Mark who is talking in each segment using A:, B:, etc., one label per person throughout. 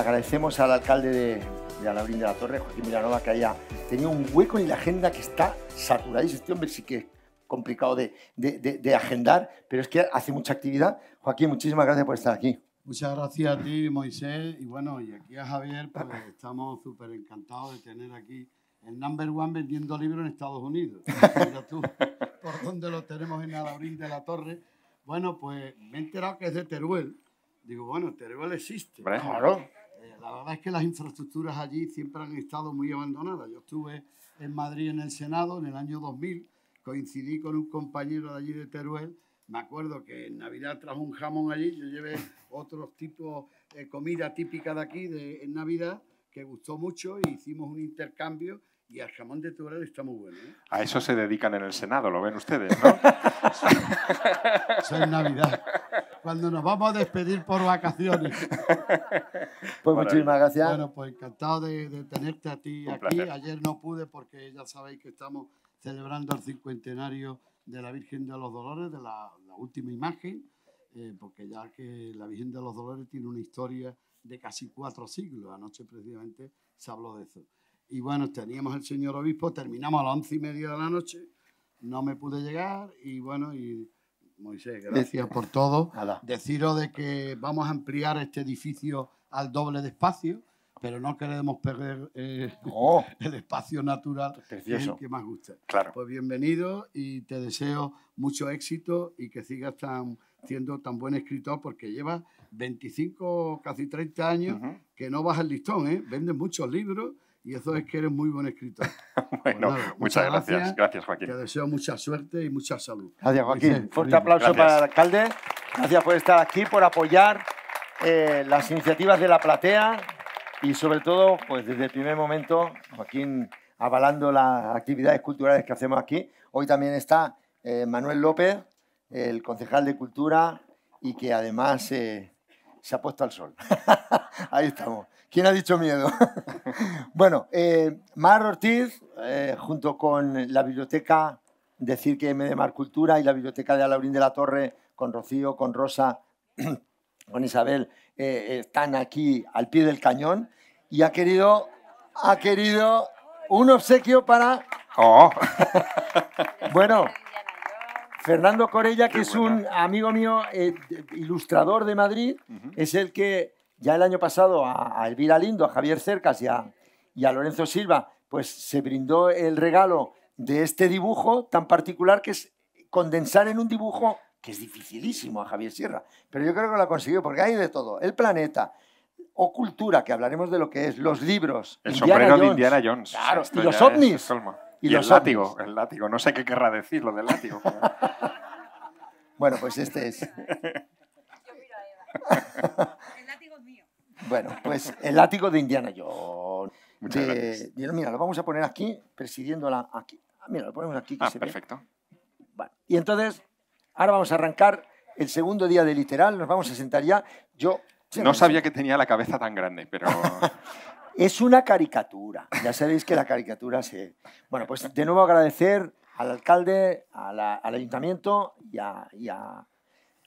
A: agradecemos al alcalde de, de Alabrín de la Torre, Joaquín Miranova, que haya tenido un hueco en la agenda que está y Este hombre sí que es complicado de, agendar, pero es que hace mucha actividad. Joaquín, muchísimas gracias por estar aquí. Muchas gracias a
B: ti, Moisés, y bueno, y aquí a Javier, pues estamos súper encantados de tener aquí el number one vendiendo libros en Estados Unidos. Mira tú, por dónde lo tenemos en Alabrín de la Torre. Bueno, pues me he enterado que es de Teruel. Digo, bueno, Teruel existe. Claro la verdad es que las infraestructuras allí siempre han estado muy abandonadas. Yo estuve en Madrid en el Senado en el año 2000, coincidí con un compañero de allí de Teruel. Me acuerdo que en Navidad trajo un jamón allí, yo llevé otro tipo de eh, comida típica de aquí de, en Navidad que gustó mucho y e hicimos un intercambio y el jamón de Toledo está muy bueno. ¿eh?
C: A eso se dedican en el Senado, lo ven ustedes, ¿no? eso es Navidad.
B: Cuando nos vamos a despedir por vacaciones. Pues muchísimas gracias. Bueno, pues encantado de, tenerte a ti aquí. Ayer no pude porque ya sabéis que estamos celebrando el cincuentenario de la Virgen de los Dolores, de la, última imagen, eh, porque ya que la Virgen de los Dolores tiene una historia de casi cuatro siglos. Anoche precisamente se habló de eso. Y bueno, teníamos el señor obispo, terminamos a las once y media de la noche, no me pude llegar y bueno, y Moisés, gracias por todo. Deciros de que vamos a ampliar este edificio al doble de espacio, pero no queremos perder eh, el espacio natural que más gusta. Claro. Pues bienvenido y te deseo mucho éxito y que sigas tan, siendo tan buen escritor porque llevas 25, casi 30 años que no bajas el listón, ¿eh? vendes muchos libros y eso es que eres muy buen escritor.
A: Pues bueno, muchas, gracias. gracias. Joaquín.
B: Te deseo mucha suerte
A: y mucha salud. Gracias, Joaquín. Fuerte aplauso para el alcalde. Gracias por estar aquí, por apoyar eh, las iniciativas de la platea y sobre todo, pues desde el primer momento, Joaquín avalando las actividades culturales que hacemos aquí. Hoy también está eh, Manuel López, el concejal de Cultura, y que además eh, se ha puesto al sol. Ahí estamos. ¿Quién ha dicho miedo? bueno, eh, Mar Ortiz, eh, junto con la biblioteca Decir que M de Mar Cultura y la biblioteca de Alaurín de la Torre, con Rocío, con Rosa, con Isabel, eh, están aquí al pie del cañón y ha querido, ha querido un obsequio para... Oh. bueno, Fernando Corella, que es un amigo mío ilustrador de Madrid, es el que ya el año pasado a, Elvira Lindo, a Javier Cercas y a, Lorenzo Silva, pues se brindó el regalo de este dibujo tan particular que es condensar en un dibujo que es dificilísimo a Javier Sierra, pero yo creo que lo ha conseguido porque hay de todo, el planeta o cultura, que hablaremos de lo que es, los libros, el sombrero de
C: Indiana Jones, claro, y los ovnis. Y, el látigo, el látigo, no sé qué querrá decir lo del
A: látigo. bueno, pues este es. Bueno, pues el látigo de Indiana Jones. mira, lo vamos a poner aquí, presidiendo la... Aquí. Ah, mira, lo ponemos aquí. ah, perfecto. y entonces, ahora vamos a arrancar el segundo día de literal, nos vamos a sentar ya. Yo... no sabía
C: que tenía la cabeza tan
A: grande, pero... es una caricatura. Ya sabéis que la caricatura se... Bueno, pues de nuevo agradecer al alcalde, al ayuntamiento y a,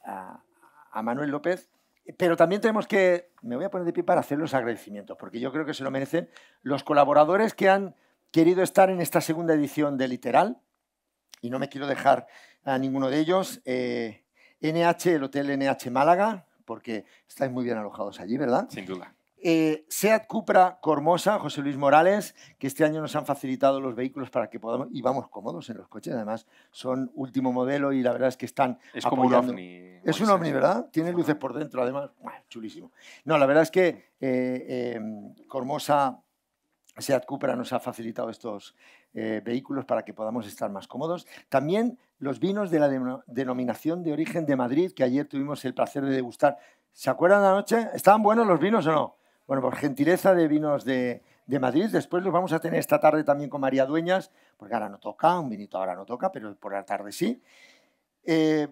A: a Manuel López pero también tenemos que, me voy a poner de pie para hacer los agradecimientos, porque yo creo que se lo merecen los colaboradores que han querido estar en esta segunda edición de Literal, y no me quiero dejar a ninguno de ellos. NH, eh, el Hotel NH Málaga, porque estáis muy bien alojados allí, ¿verdad? Sin duda. Eh, Seat Cupra Cormosa, José Luis Morales, que este año nos han facilitado los vehículos para que podamos, y vamos cómodos en los coches, además son último modelo y la verdad es que están. Es apoyando. Es un ovni, ¿verdad? Tiene luces por dentro, además, chulísimo. No, la verdad es que eh, em, Cormosa, Seat Cupra nos ha facilitado estos eh, vehículos para que podamos estar más cómodos. También los vinos de la denominación de origen de Madrid, que ayer tuvimos el placer de degustar. ¿Se acuerdan de la noche? ¿Estaban buenos los vinos o no? Bueno, por gentileza de vinos de, de Madrid. Después los vamos a tener esta tarde también con María Dueñas, porque ahora no toca, un vinito ahora no toca, pero por la tarde sí. Eh,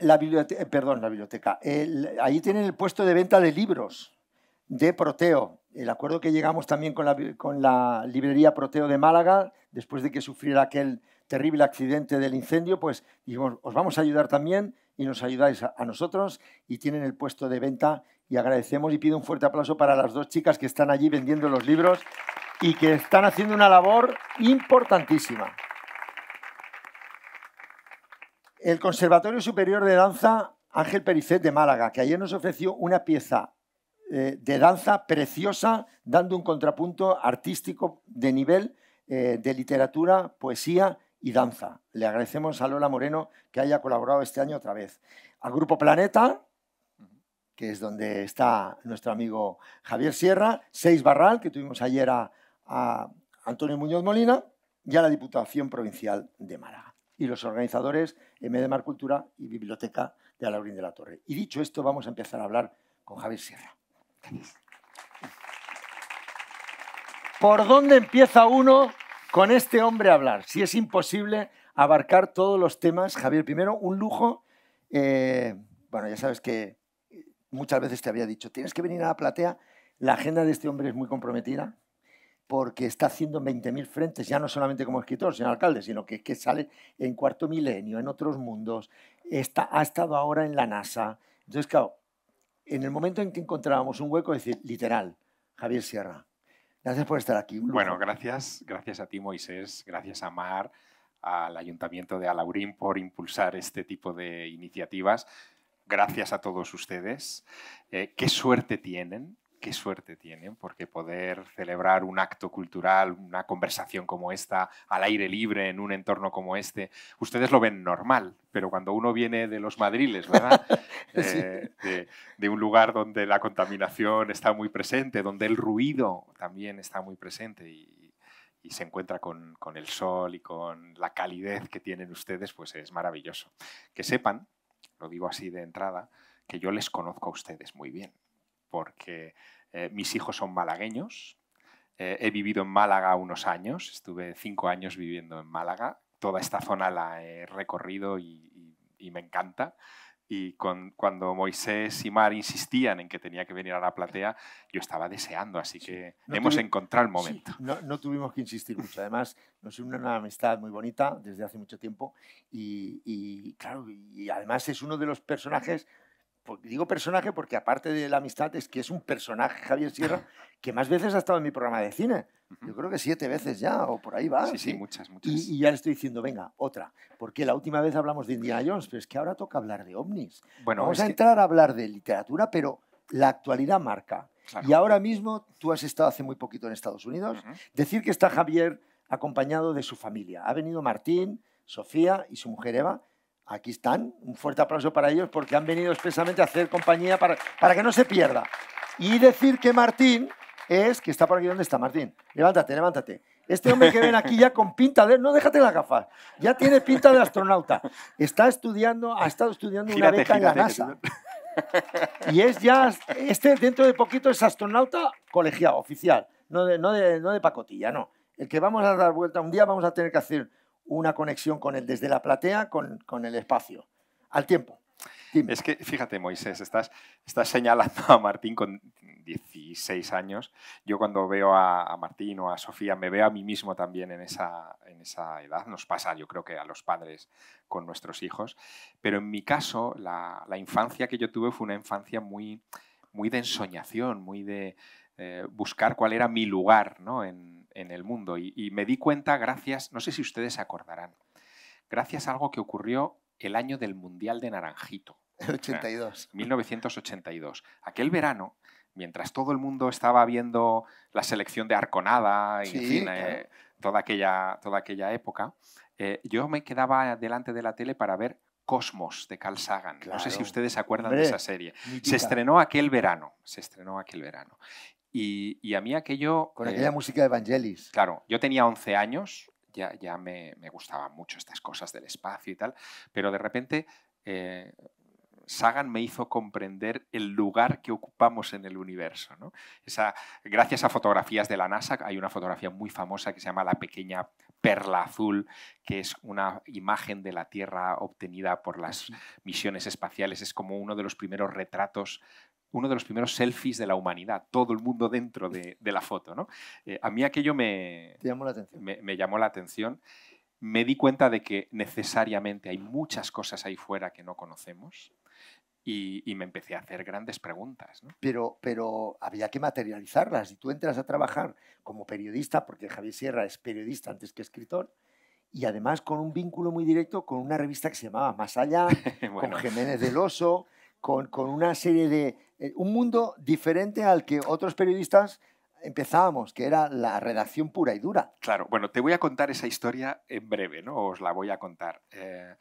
A: la eh, perdón, la biblioteca. Allí ahí tienen el puesto de venta de libros de Proteo. El acuerdo que llegamos también con la, con la librería Proteo de Málaga, después de que sufriera aquel terrible accidente del incendio, pues dijimos, os vamos a ayudar también y nos ayudáis a nosotros y tienen el puesto de venta y agradecemos y pido un fuerte aplauso para las dos chicas que están allí vendiendo los libros y que están haciendo una labor importantísima. El Conservatorio Superior de Danza Ángel Pericet de Málaga, que ayer nos ofreció una pieza eh, de danza preciosa, dando un contrapunto artístico de nivel eh, de literatura, poesía y danza. Le agradecemos a Lola Moreno que haya colaborado este año otra vez. Al Grupo Planeta, que es donde está nuestro amigo Javier Sierra, Seis Barral, que tuvimos ayer a, Antonio Muñoz Molina, y a la Diputación Provincial de Málaga. Y los organizadores Mar Cultura y Biblioteca de Alaurín de la Torre. Y dicho esto, vamos a empezar a hablar con Javier Sierra. ¿Por dónde empieza uno con este hombre a hablar? Si es imposible abarcar todos los temas, Javier, primero, un lujo. Eh, bueno, ya sabes que muchas veces te había dicho, tienes que venir a la platea, la agenda de este hombre es muy comprometida porque está haciendo 20.000 frentes, ya no solamente como escritor, sino alcalde, sino que, que sale en cuarto milenio, en otros mundos, está, ha estado ahora en la NASA. Entonces, claro, en el momento en que encontrábamos un hueco, es decir, literal, Javier Sierra, gracias por estar aquí. Bueno,
C: gracias, gracias a ti, Moisés, gracias a Mar, al Ayuntamiento de Alaurín por impulsar este tipo de iniciativas gracias a todos ustedes. Eh, qué suerte tienen, qué suerte tienen, porque poder celebrar un acto cultural, una conversación como esta, al aire libre, en un entorno como este, ustedes lo ven normal, pero cuando uno viene de los madriles, eh, de, un lugar donde la contaminación está muy presente, donde el ruido también está muy presente y, se encuentra con el sol y con la calidez que tienen ustedes, pues es maravilloso. Que sepan lo digo así de entrada, que yo les conozco a ustedes muy bien, porque eh, mis hijos son malagueños, eh, he vivido en Málaga unos años, estuve cinco años viviendo en Málaga, toda esta zona la he recorrido y me encanta y cuando Moisés y Mar insistían en que tenía que venir a la platea, yo estaba deseando, así que hemos encontrado el momento.
A: no, tuvimos que insistir mucho, además nos une una amistad muy bonita desde hace mucho tiempo y, y claro, y además es uno de los personajes digo personaje porque aparte de la amistad es que es un personaje Javier Sierra que más veces ha estado en mi programa de cine. Yo creo que siete veces ya, o por ahí va. Sí, sí, muchas, muchas. Y, ya le estoy diciendo, venga, otra. Porque la última vez hablamos de Indiana Jones, pero es que ahora toca hablar de ovnis. Bueno, Vamos a entrar a hablar de literatura, pero la actualidad marca. Y ahora mismo tú has estado hace muy poquito en Estados Unidos. Decir que está Javier acompañado de su familia. Ha venido Martín, Sofía y su mujer Eva. Aquí están. Un fuerte aplauso para ellos porque han venido expresamente a hacer compañía para, para que no se pierda. Y decir que Martín es que está por aquí donde está Martín. Levántate, levántate. Este hombre que ven aquí ya con pinta de... No, déjate la gafas. Ya tiene pinta de astronauta. Está estudiando, ha estado estudiando una beca en la NASA. Y es ya... Este dentro de poquito es astronauta colegiado, oficial. No de, no no de pacotilla, no. El que vamos a dar vuelta un día vamos a tener que hacer una conexión con él desde la platea con, el espacio, al tiempo.
C: Es que, fíjate, Moisés, estás, estás señalando a Martín con, 16 años, yo cuando veo a, Martín o a Sofía, me veo a mí mismo también en esa, en esa edad. Nos pasa, yo creo que a los padres con nuestros hijos. Pero en mi caso, la, la infancia que yo tuve fue una infancia muy, muy de ensoñación, muy de eh, buscar cuál era mi lugar ¿no? en, en, el mundo. Y, me di cuenta gracias, no sé si ustedes se acordarán, gracias a algo que ocurrió el año del Mundial de Naranjito.
A: 82.
C: 1982. Aquel verano mientras todo el mundo estaba viendo la selección de Arconada y eh, toda, aquella, toda aquella época, eh, yo me quedaba delante de la tele para ver Cosmos de Carl Sagan. No sé si ustedes se acuerdan de esa serie. Se estrenó aquel verano, se estrenó aquel verano. Y, a mí aquello... Con aquella eh,
A: música de Evangelis.
C: Claro, yo tenía 11 años, ya, ya me, me gustaban mucho estas cosas del espacio y tal, pero de repente Sagan me hizo comprender el lugar que ocupamos en el universo. gracias a fotografías de la NASA, hay una fotografía muy famosa que se llama La pequeña perla azul, que es una imagen de la Tierra obtenida por las misiones espaciales. Es como uno de los primeros retratos uno de los primeros selfies de la humanidad, todo el mundo dentro de, la foto. Eh, a mí aquello me, me llamó la atención me di cuenta de que necesariamente hay muchas cosas ahí fuera que no conocemos y, me empecé a hacer grandes
A: preguntas. ¿no? Pero, pero había que materializarlas. Y tú entras a trabajar como periodista, porque Javier Sierra es periodista antes que escritor, y además con un vínculo muy directo con una revista que se llamaba Más Allá, con Jiménez del Oso, con, con una serie de... Eh, un mundo diferente al que otros periodistas empezábamos, que era la redacción pura y dura.
C: Claro, bueno, te voy a contar esa historia en breve, ¿no? Os la voy a contar. Eh,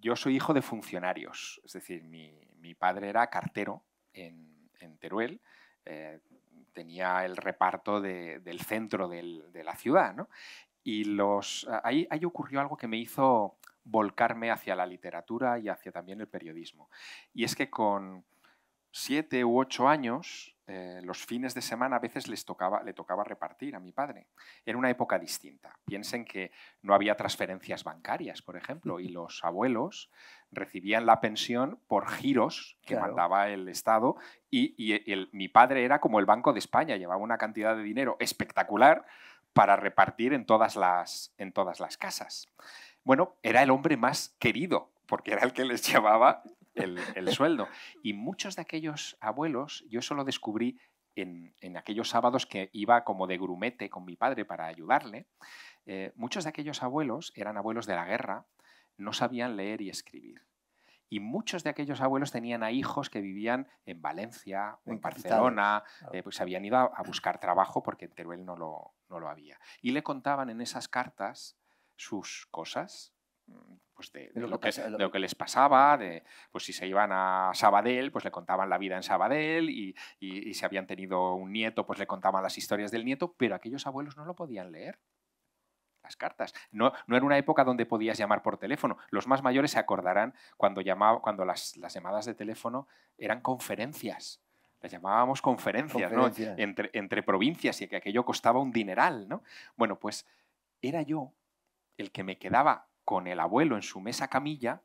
C: yo soy hijo de funcionarios, es decir, mi, padre era cartero en, Teruel, eh, tenía el reparto del centro de la ciudad, ¿no? Y los, ahí, ahí ocurrió algo que me hizo volcarme hacia la literatura y hacia también el periodismo. Y es que con siete u ocho años eh, los fines de semana a veces les tocaba, le tocaba repartir a mi padre. Era una época distinta. Piensen que no había transferencias bancarias, por ejemplo, y los abuelos recibían la pensión por giros que mandaba el Estado y, mi padre era como el Banco de España, llevaba una cantidad de dinero espectacular para repartir en todas las, en todas las casas. Bueno, era el hombre más querido porque era el que les llevaba el, sueldo. Y muchos de aquellos abuelos, yo eso lo descubrí en, aquellos sábados que iba como de grumete con mi padre para ayudarle, eh, muchos de aquellos abuelos eran abuelos de la guerra, no sabían leer y escribir. Y muchos de aquellos abuelos tenían a hijos que vivían en Valencia o en Barcelona, eh, pues habían ido a, buscar trabajo porque en Teruel no lo, no lo había. Y le contaban en esas cartas sus cosas, de, lo que, les pasaba, de, pues si se iban a Sabadell, pues le contaban la vida en Sabadell y, si habían tenido un nieto, pues le contaban las historias del nieto, pero aquellos abuelos no lo podían leer. Las cartas. No, no era una época donde podías llamar por teléfono. Los más mayores se acordarán cuando, llamaba, cuando las, las llamadas de teléfono eran conferencias las llamábamos conferencias, Entre, entre, provincias y que aquello costaba un dineral. ¿no? Bueno, pues era yo el que me quedaba con el abuelo en su mesa camilla,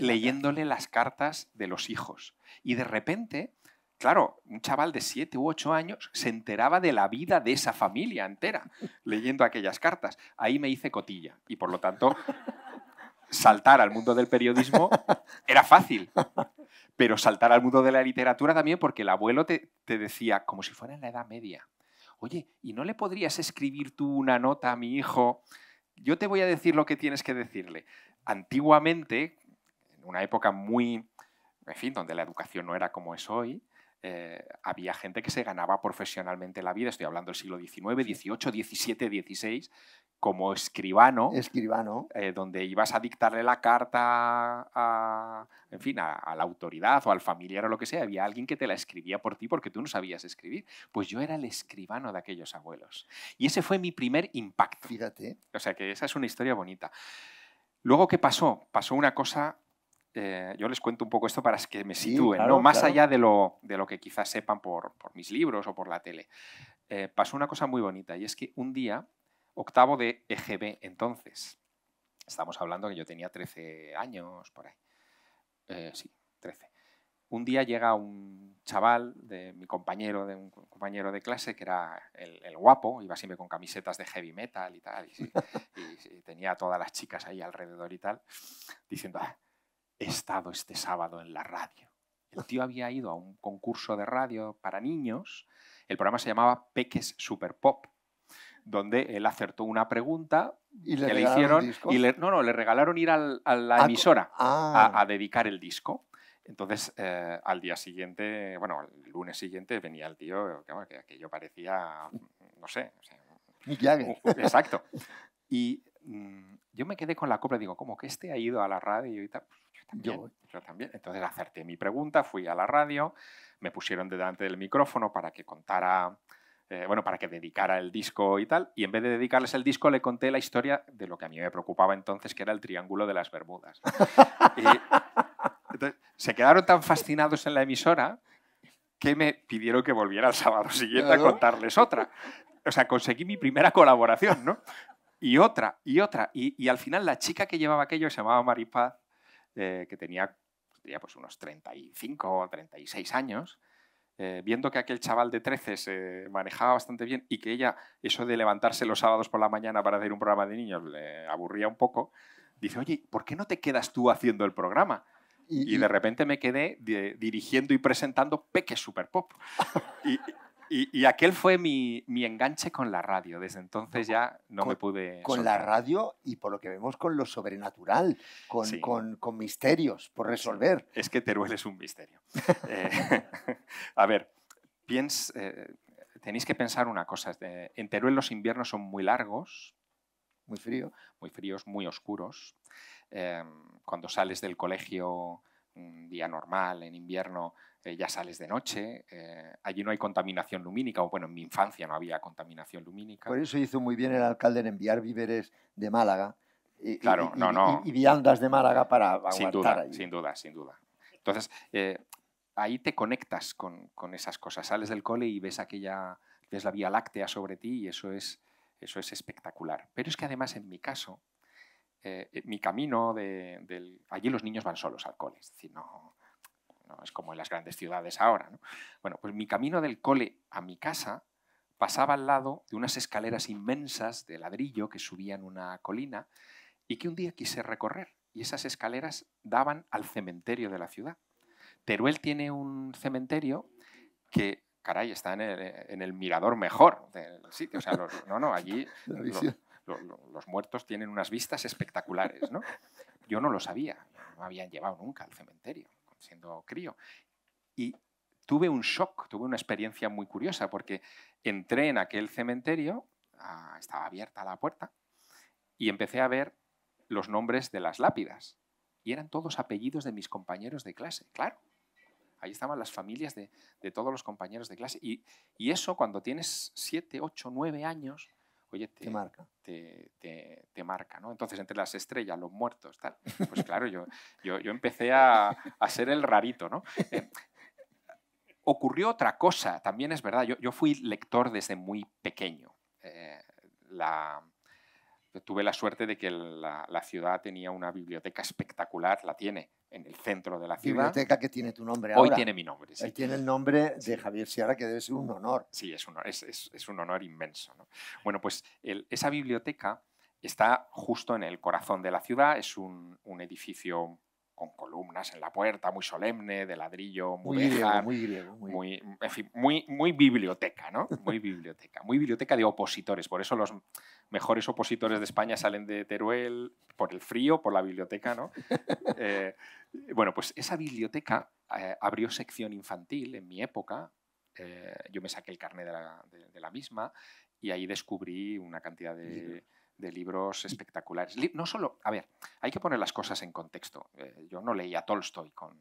C: leyéndole las cartas de los hijos. Y de repente, claro, un chaval de siete u ocho años se enteraba de la vida de esa familia entera leyendo aquellas cartas. Ahí me hice cotilla y por lo tanto saltar al mundo del periodismo era fácil. Pero saltar al mundo de la literatura también porque el abuelo te decía, como si fuera en la Edad Media, oye, ¿y no le podrías escribir tú una nota a mi hijo? yo te voy a decir lo que tienes que decirle. Antiguamente, en una época muy, en fin, donde la educación no era como es hoy, eh, había gente que se ganaba profesionalmente la vida, estoy hablando del siglo XIX, XVIII, XVII, XVI, como escribano, escribano. Eh, donde ibas a dictarle la carta a, en fin, a, la autoridad o al familiar o lo que sea, había alguien que te la escribía por ti porque tú no sabías escribir. Pues yo era el escribano de aquellos abuelos. Y ese fue mi primer impacto. Fíjate. O sea que esa es una historia bonita. Luego, ¿qué pasó? Pasó una cosa eh, yo les cuento un poco esto para que me sitúen, ¿no? más allá de lo, de lo, que quizás sepan por, mis libros o por la tele. Eh, pasó una cosa muy bonita y es que un día, octavo de EGB entonces, estamos hablando que yo tenía 13 años por ahí, eh, sí, 13. Un día llega un chaval de mi compañero, de un compañero de clase que era el, guapo, iba siempre con camisetas de heavy metal y tal, y, tenía a todas las chicas ahí alrededor y tal, diciendo, ah, estado este sábado en la radio. El tío había ido a un concurso de radio para niños. El programa se llamaba Peques Super Pop, donde él acertó una pregunta ¿Y le le hicieron no, no, le regalaron ir a la ah, emisora ah. a, dedicar el disco. Entonces, eh, al día siguiente, bueno, el lunes siguiente venía el tío, que, yo parecía, no sé. Exacto. Y mm, yo me quedé con la copla, digo, como que este ha ido a la radio y tal yo. también. Entonces acerté mi pregunta, fui a la radio, me pusieron delante del micrófono para que contara eh, bueno, para que dedicara el disco y tal, y en vez de dedicarles el disco le conté la historia de lo que a mí me preocupaba entonces, que era el Triángulo de las Bermudas. y, entonces, se quedaron tan fascinados en la emisora que me pidieron que volviera el sábado siguiente a contarles otra. O sea, conseguí mi primera colaboración, ¿no? Y otra, y otra. Y, y al final la chica que llevaba aquello se llamaba Maripaz eh, que tenía, pues, pues unos 35 o 36 años, eh, viendo que aquel chaval de 13 se manejaba bastante bien y que ella, eso de levantarse los sábados por la mañana para hacer un programa de niños, le aburría un poco, dice, oye, ¿por qué no te quedas tú haciendo el programa? Y, de repente me quedé dirigiendo y presentando Peque Super Pop. Y, y, aquel fue mi, enganche con la radio. Desde entonces ya no me pude. Con la
A: radio y por lo que vemos con lo sobrenatural, con, misterios por resolver.
C: Es que Teruel es un misterio. Eh, a ver, eh, tenéis que pensar una cosa. En Teruel los inviernos son muy largos. Muy frío. Muy fríos, muy oscuros. Em, cuando sales del colegio un día normal en invierno eh, ya sales de noche, eh, allí no hay contaminación lumínica, o bueno, en mi infancia no había contaminación lumínica. Por eso
A: hizo muy bien el alcalde en enviar víveres de Málaga y, claro, no, no. y, viandas de Málaga para aguantar sin duda, Sin
C: duda, sin duda. Entonces, eh, ahí te conectas con, esas cosas. Sales del cole y ves aquella, ves la Vía Láctea sobre ti y eso es, eso es espectacular. Pero es que además en mi caso, mi camino de, Allí los niños van solos al cole, es no es como en las grandes ciudades ahora. ¿no? Bueno, pues mi camino del cole a mi casa pasaba al lado de unas escaleras inmensas de ladrillo que subían una colina y que un día quise recorrer. Y esas escaleras daban al cementerio de la ciudad. Teruel tiene un cementerio que, caray, está en el, mirador mejor del sitio. no, no, allí los, muertos tienen unas vistas espectaculares, ¿no? Yo no lo sabía, no me habían llevado nunca al cementerio siendo crío. Y tuve un shock, tuve una experiencia muy curiosa, porque entré en aquel cementerio, ah, estaba abierta la puerta, y empecé a ver los nombres de las lápidas. Y eran todos apellidos de mis compañeros de clase, claro. Ahí estaban las familias de, todos los compañeros de clase. Y, y eso cuando tienes 7, 8, nueve años, oye, te, marca. marca, ¿no? Entonces, entre las estrellas, los muertos, tal, pues claro, yo, yo, empecé a, a, ser el rarito, ¿no? Eh, ocurrió otra cosa, también es verdad, yo, yo fui lector desde muy pequeño. Eh, la, tuve la suerte de que la, ciudad tenía una biblioteca espectacular, la tiene en el centro de la ciudad. Biblioteca que tiene tu nombre ahora. Hoy tiene mi nombre, sí. Hoy tiene el nombre de Javier Sierra, que debe ser un honor. Sí, es un, un honor inmenso. Bueno, pues esa biblioteca está justo en el corazón de la ciudad, es un, un edificio con columnas en la puerta, muy solemne, de ladrillo, muy, muy muy, muy... en fin, muy, biblioteca, ¿no? Muy biblioteca, muy biblioteca de opositores. Por eso los mejores opositores de España salen de Teruel por el frío, por la biblioteca, ¿no? Eh, bueno, pues esa biblioteca eh, abrió sección infantil en mi época. Eh, yo me saqué el carnet de la misma y ahí descubrí una cantidad de de libros espectaculares. No solo, a ver, hay que poner las cosas en contexto. Eh, yo no leía Tolstoy con,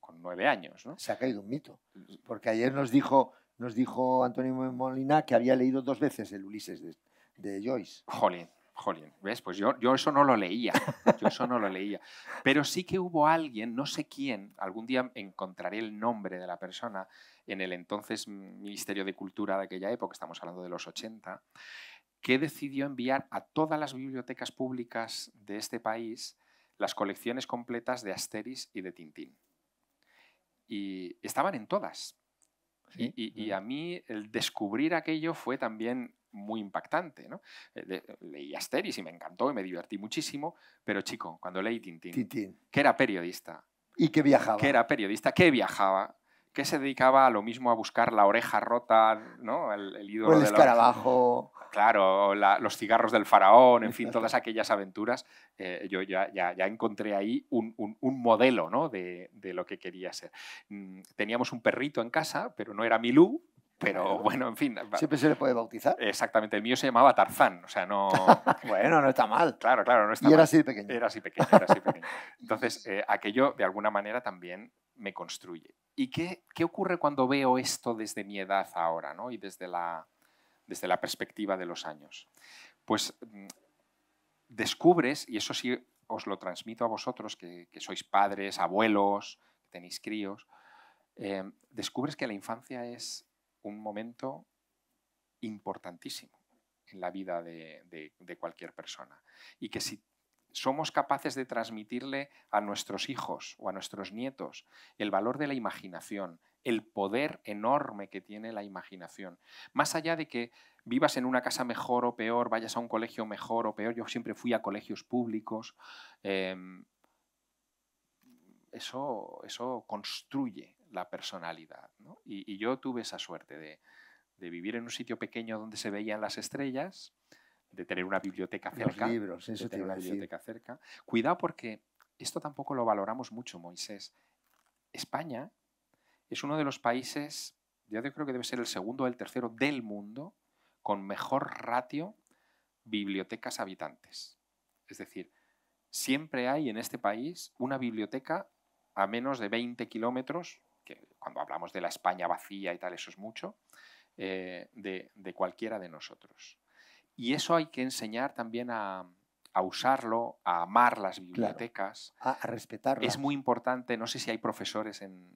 C: con nueve años. ¿no? Se ha caído un mito,
A: porque ayer nos dijo, nos dijo Antonio Molina que había leído dos veces el Ulises de, Joyce.
C: Jolín, jolín, ¿ves? Pues yo, yo eso no lo leía, yo eso no lo leía. Pero sí que hubo alguien, no sé quién, algún día encontraré el nombre de la persona en el entonces Ministerio de Cultura de aquella época, estamos hablando de los 80, que decidió enviar a todas las bibliotecas públicas de este país las colecciones completas de Asteris y de Tintín. Y estaban en todas. Y, a mí el descubrir aquello fue también muy impactante. Eh, leí Asteris y me encantó y me divertí muchísimo, pero chico, cuando leí Tintín, que era periodista.
A: Y que viajaba. Que
C: era periodista, que viajaba que se dedicaba a lo mismo a buscar la oreja rota, ¿no? El, el ídolo o el escarabajo. Claro, los cigarros del faraón, en fin, todas aquellas aventuras, eh, yo ya, ya, encontré ahí un, modelo ¿no? de, lo que quería ser. Mm, teníamos un perrito en casa, pero no era Milú, pero bueno, en fin. Siempre
A: se le puede bautizar.
C: Exactamente, el mío se llamaba Tarzán, o sea, no. bueno, no está mal. Claro, claro, no está y era así pequeño. Era así pequeño, Entonces, eh, aquello de alguna manera también me construye. ¿Y qué, qué ocurre cuando veo esto desde mi edad ahora, ¿no? Y desde la desde la perspectiva de los años. Pues mm, descubres, y eso sí os lo transmito a vosotros, que, sois padres, abuelos, tenéis críos, eh, descubres que la infancia es un momento importantísimo en la vida de cualquier persona. Y que si somos capaces de transmitirle a nuestros hijos o a nuestros nietos el valor de la imaginación, el poder enorme que tiene la imaginación. Más allá de que vivas en una casa mejor o peor, vayas a un colegio mejor o peor, yo siempre fui a colegios públicos, em, eso, eso, construye la personalidad. Y, yo tuve esa suerte de, vivir en un sitio pequeño donde se veían las estrellas, de tener una biblioteca cerca. de tener una biblioteca cerca. Cuidado porque esto tampoco lo valoramos mucho, Moisés. España es uno de los países, yo creo que debe ser el segundo o el tercero del mundo, con mejor ratio bibliotecas habitantes. Es decir, siempre hay en este país una biblioteca a menos de 20 kilómetros, que cuando hablamos de la España vacía y tal, eso es mucho, eh, de, cualquiera de nosotros. Y eso hay que enseñar también a, usarlo, a amar las bibliotecas. a respetarlas. Es muy importante, no sé si hay profesores en,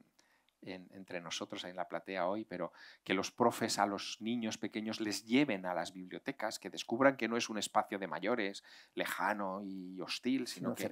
C: entre nosotros en la platea hoy, pero que los profes a los niños pequeños les lleven a las bibliotecas, que descubran que no es un espacio de mayores, lejano y hostil, sino, que, es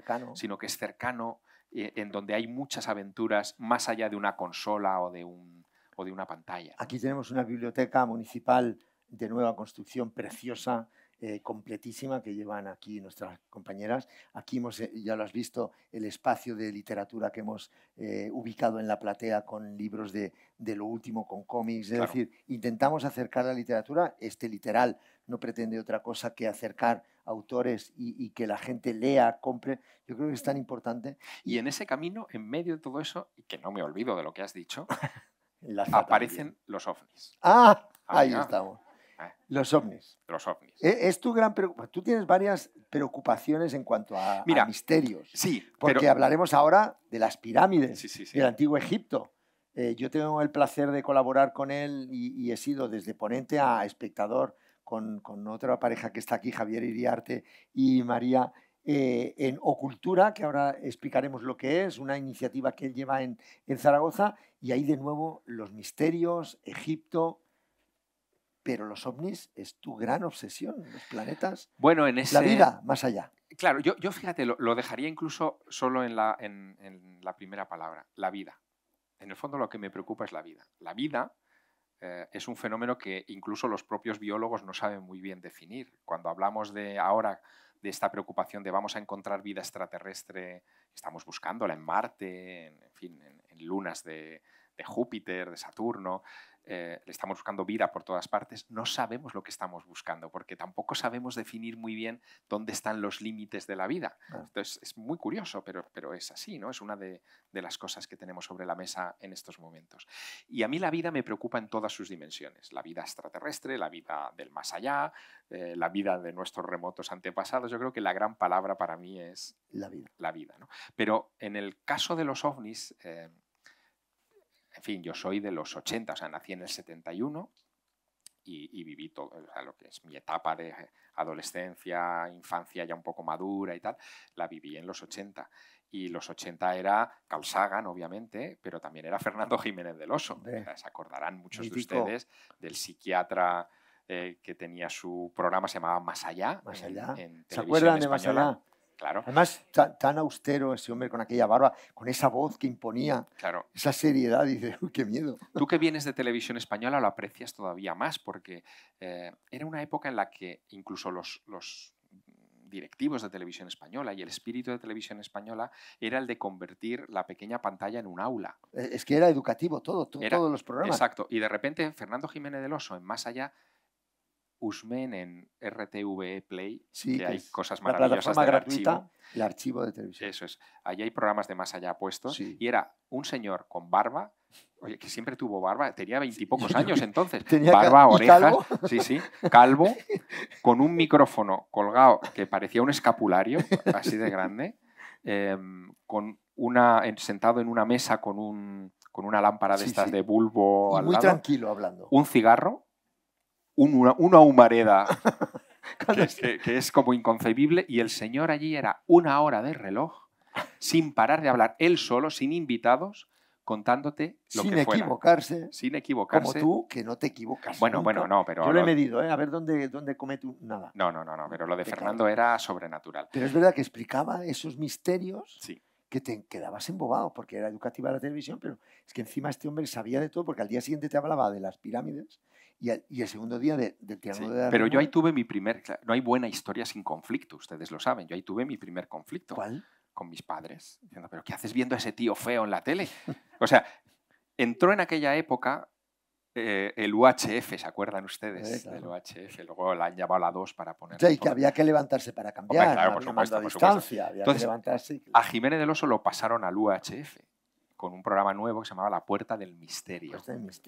C: cercano, eh, en donde hay muchas aventuras más allá de una consola o de, o
A: de una pantalla. Aquí tenemos una biblioteca municipal de nueva construcción preciosa eh, completísima que llevan aquí nuestras compañeras. Aquí hemos, eh, ya lo has visto, el espacio de literatura que hemos eh, ubicado en la platea con libros de, de lo último, con cómics. Es decir, intentamos acercar la literatura, este literal no pretende otra cosa que acercar autores y, que la gente lea, compre, yo creo que es tan importante. Y en ese camino, en medio de todo eso,
C: y que no me olvido de lo que has dicho, aparecen los ovnis.
A: Ah, ahí estamos. ¿Eh? Los ovnis. Los ovnis. E, es tu gran preocupación. Pues, tú tienes varias preocupaciones en cuanto a, misterios. Sí. Porque hablaremos ahora de las pirámides, del antiguo Egipto. Eh, yo tengo el placer de colaborar con él y, he sido desde ponente a espectador con, otra pareja que está aquí, Javier Iriarte y María, eh, en Ocultura, que ahora explicaremos lo que es, una iniciativa que él lleva en Zaragoza, y ahí de nuevo los misterios, Egipto, pero los ovnis es tu gran obsesión, los planetas,
C: bueno, en ese... la vida más allá. Claro, yo, yo fíjate, lo, dejaría incluso solo en la, en, la, primera palabra, la vida. En el fondo lo que me preocupa es la vida. La vida eh, es un fenómeno que incluso los propios biólogos no saben muy bien definir. Cuando hablamos de ahora de esta preocupación de vamos a encontrar vida extraterrestre, estamos buscándola en Marte, en, fin, en, lunas de, de Júpiter, de Saturno, eh, le estamos buscando vida por todas partes, no sabemos lo que estamos buscando, porque tampoco sabemos definir muy bien dónde están los límites de la vida. Entonces, es muy curioso, pero, pero es así, ¿no? Es una de, de, las cosas que tenemos sobre la mesa en estos momentos. Y a mí la vida me preocupa en todas sus dimensiones, la vida extraterrestre, la vida del más allá, eh, la vida de nuestros remotos antepasados. Yo creo que la gran palabra para mí es la vida. La vida ¿no? Pero en el caso de los ovnis... Eh, en fin, yo soy de los 80, o sea, nací en el 71 y, y viví todo, o sea, lo que es mi etapa de adolescencia, infancia ya un poco madura y tal, la viví en los 80. Y los 80 era Carl obviamente, pero también era Fernando Jiménez del Oso. se acordarán muchos de ustedes del psiquiatra eh, que tenía su programa, se llamaba
A: Más Allá. Más allá. En, ¿Se acuerdan de Más Allá? Claro. Además, tan, austero ese hombre con aquella barba, con esa voz que imponía, esa seriedad, y dice, uy, qué miedo. Tú que
C: vienes de televisión española lo aprecias todavía más, porque eh, era una época en la que incluso los, directivos de televisión española y el espíritu de televisión española era el de convertir la pequeña pantalla en un aula.
A: Eh, es que era educativo todo, todos los programas.
C: Exacto, y de repente Fernando Jiménez del Oso en Más Allá Usmen en RTVE Play, que, hay cosas maravillosas la archivo.
A: El archivo de televisión.
C: Eso es. Allí hay programas de más allá puestos. Y era un señor con barba, oye, que siempre tuvo barba, tenía veintipocos años entonces. Tenía barba, orejas, sí, sí, calvo, con un micrófono colgado que parecía un escapulario, así de grande, em, con una, sentado en una mesa con un, con una lámpara de estas de bulbo. Y muy tranquilo hablando. Un cigarro una, humareda que, es como inconcebible y el señor allí era una hora de reloj sin parar de hablar, él solo, sin invitados, contándote lo sin que equivocarse. Sin equivocarse. Como tú, que no te equivocas. Bueno, bueno, no, pero... Yo lo he medido, ¿eh?
A: a ver dónde, dónde comete nada.
C: No, no, no, pero lo de Fernando era sobrenatural. Pero
A: es verdad que explicaba esos misterios que te quedabas embobado, porque era educativa la televisión, pero es que encima este hombre sabía de todo, porque al día siguiente te hablaba de las pirámides, y, el, segundo día de, del sí, de Pero yo ahí
C: tuve mi primer. No hay buena historia sin conflicto, ustedes lo saben. Yo ahí tuve mi primer conflicto. ¿Cuál? Con mis padres, diciendo, ¿pero qué haces viendo a ese tío feo en la tele? o sea, entró en aquella época eh, el UHF, ¿se acuerdan ustedes eh, el UHF? Luego la han a la 2 para
A: poner. Sí, que había que levantarse para cambiar. claro,
C: A Jiménez del Oso lo pasaron al UHF con un programa nuevo que se llamaba La Puerta del Misterio.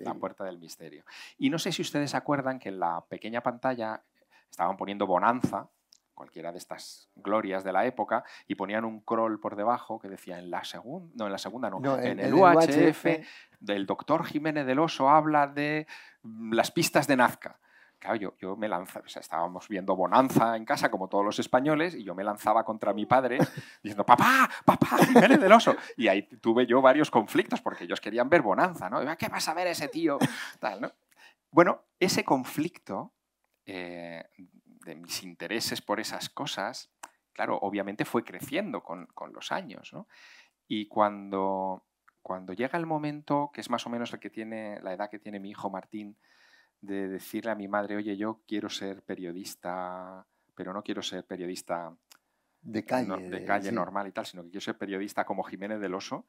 C: La Puerta del Misterio. Y no sé si ustedes acuerdan que en la pequeña pantalla estaban poniendo Bonanza, cualquiera de estas glorias de la época y ponían un crawl por debajo que decía en la segunda, no, en la segunda no, en, el, UHF, del doctor Jiménez del Oso habla de mm, las pistas de Nazca claro, yo, me lanzaba, sea, estábamos viendo Bonanza en casa, como todos los españoles, y yo me lanzaba contra mi padre diciendo, papá, papá, Jiménez del Oso. Y ahí tuve yo varios conflictos porque ellos querían ver Bonanza, ¿no? Ah, ¿Qué vas a ver ese tío? Bueno, ese conflicto eh, de mis intereses por esas cosas, claro, obviamente fue creciendo con, los años, ¿no? Y cuando, cuando llega el momento, que es más o menos el que tiene, la edad que tiene mi hijo Martín, de decirle a mi madre, oye, yo quiero ser periodista, pero no quiero ser periodista de eh, calle, normal y tal, sino que quiero ser periodista como Jiménez del Oso.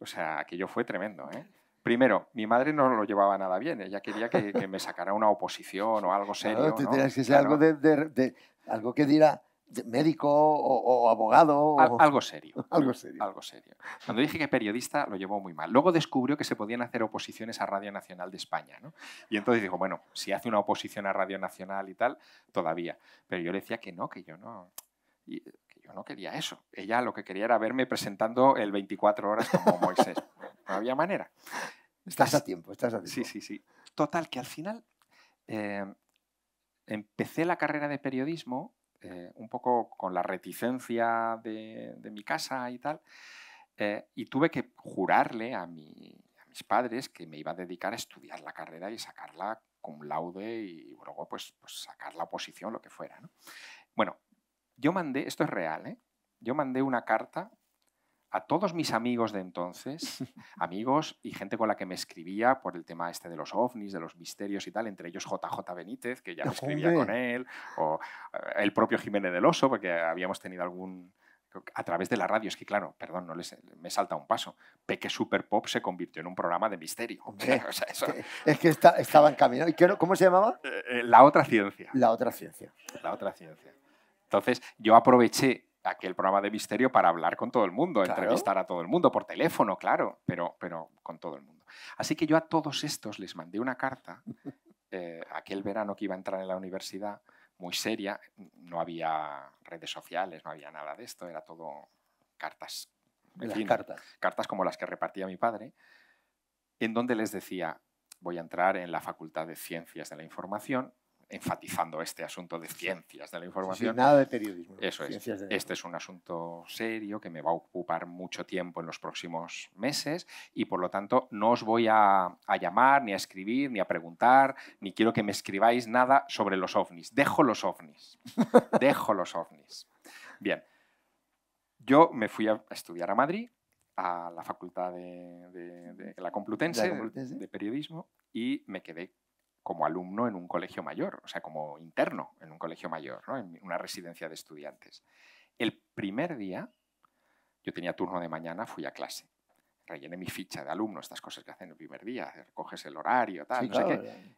C: o sea, aquello fue tremendo, ¿eh? Primero, mi madre no lo llevaba nada bien. Ella quería que, me sacara una oposición o algo serio. Claro, que ser algo,
A: de, algo que dirá médico o, abogado. Algo serio. algo serio. Algo serio.
C: Cuando dije que periodista lo llevó muy mal. Luego descubrió que se podían hacer oposiciones a Radio Nacional de España. Y entonces dijo, bueno, si hace una oposición a Radio Nacional y tal, todavía. Pero yo le decía que no, que yo no. que yo no quería eso. Ella lo que quería era verme presentando el 24 horas como Moisés. no había manera. Estás, a tiempo, estás a tiempo. Sí, sí, sí. Total, que al final eh, empecé la carrera de periodismo eh, un poco con la reticencia de, mi casa y tal, eh, y tuve que jurarle a, mis padres que me iba a dedicar a estudiar la carrera y sacarla con laude y luego pues, pues, sacar la oposición, lo que fuera. Bueno, yo mandé, esto es real, ¿eh? yo mandé una carta a todos mis amigos de entonces, amigos y gente con la que me escribía por el tema este de los ovnis, de los misterios y tal, entre ellos JJ Benítez, que ya me escribía con él, o eh, el propio Jiménez del Oso, porque habíamos tenido algún, a través de la radio. Es que, claro, perdón, no les, me salta un paso. Peque Super Pop se convirtió en un programa de misterio.
A: Es que estaba en camino. ¿Cómo se llamaba?
C: Eh, eh, la otra ciencia.
A: La otra ciencia. La otra ciencia.
C: Entonces, yo aproveché aquel programa de misterio para hablar con todo el mundo, entrevistar a todo el mundo, por teléfono, claro, pero, pero con todo el mundo. Así que yo a todos estos les mandé una carta, eh, aquel verano que iba a entrar en la universidad, muy seria, no había redes sociales, no había nada de esto, era todo cartas. cartas. Cartas como las que repartía mi padre, en donde les decía, voy a entrar en la Facultad de Ciencias de la Información, enfatizando este asunto de ciencias de la información. nada de
A: periodismo. Eso es. Este
C: es un asunto serio que me va a ocupar mucho tiempo en los próximos meses y por lo tanto no os voy a, llamar, ni a escribir, ni a preguntar, ni quiero que me escribáis nada sobre los ovnis. Dejo los ovnis. Dejo los ovnis. Bien. Yo me fui a estudiar a Madrid, a la Facultad de, la ¿La Complutense? De, periodismo, y me quedé como alumno en un colegio mayor, o sea, como interno en un colegio mayor, ¿no? en una residencia de estudiantes. El primer día, yo tenía turno de mañana, fui a clase. Rellené mi ficha de alumno, estas cosas que hacen el primer día, recoges el horario, tal, no sé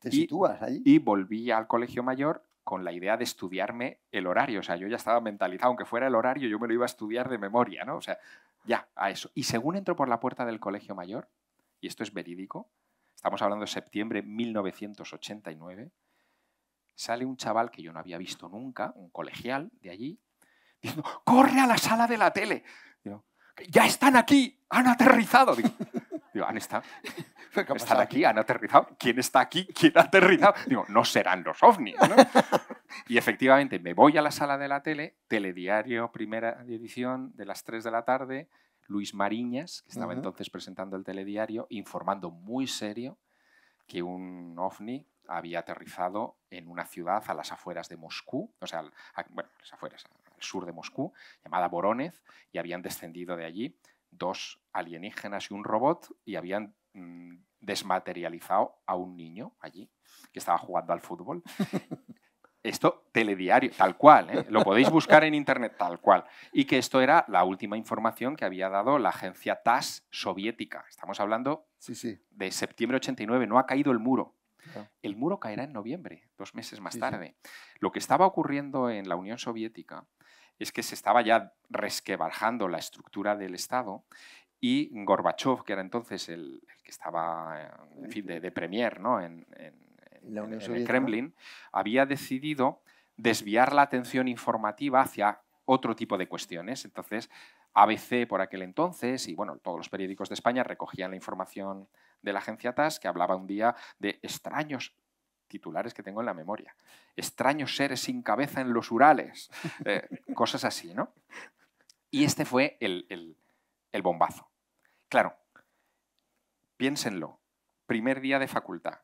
C: qué. y, sitúas Y volví al colegio mayor con la idea de estudiarme el horario. O sea, yo ya estaba mentalizado, aunque fuera el horario, yo me lo iba a estudiar de memoria, ¿no? O sea, ya, a eso. Y según entro por la puerta del colegio mayor, y esto es verídico, estamos hablando de septiembre de 1989, sale un chaval que yo no había visto nunca, un colegial de allí, diciendo, corre a la sala de la tele. ya están aquí, han aterrizado. Digo, han estado. Están aquí, han aterrizado. ¿Quién está aquí? ¿Quién ha aterrizado? Digo, no serán los ovnis. Y efectivamente me voy a la sala de la tele, telediario, primera edición, de las 3 de la tarde, Luis Mariñas, que estaba entonces presentando el telediario, informando muy serio que un ovni había aterrizado en una ciudad a las afueras de Moscú, o sea, bueno, las afueras, al sur de Moscú, llamada Voronez, y habían descendido de allí dos alienígenas y un robot y habían mm, desmaterializado a un niño allí que estaba jugando al fútbol. esto telediario, tal cual, ¿eh? lo podéis buscar en internet, tal cual. Y que esto era la última información que había dado la agencia TASS soviética. Estamos hablando de septiembre 89, no ha caído el muro. El muro caerá en noviembre, dos meses más tarde. Lo que estaba ocurriendo en la Unión Soviética es que se estaba ya resquebarjando la estructura del Estado y Gorbachev, que era entonces el, que estaba de, premier ¿no? en el Kremlin, había decidido desviar la atención informativa hacia otro tipo de cuestiones. Entonces, ABC por aquel entonces y bueno, todos los periódicos de España recogían la información de la agencia TAS que hablaba un día de extraños titulares que tengo en la memoria. Extraños seres sin cabeza en los Urales. Eh, cosas así, ¿no? Y este fue el bombazo. Claro, piénsenlo. Primer día de facultad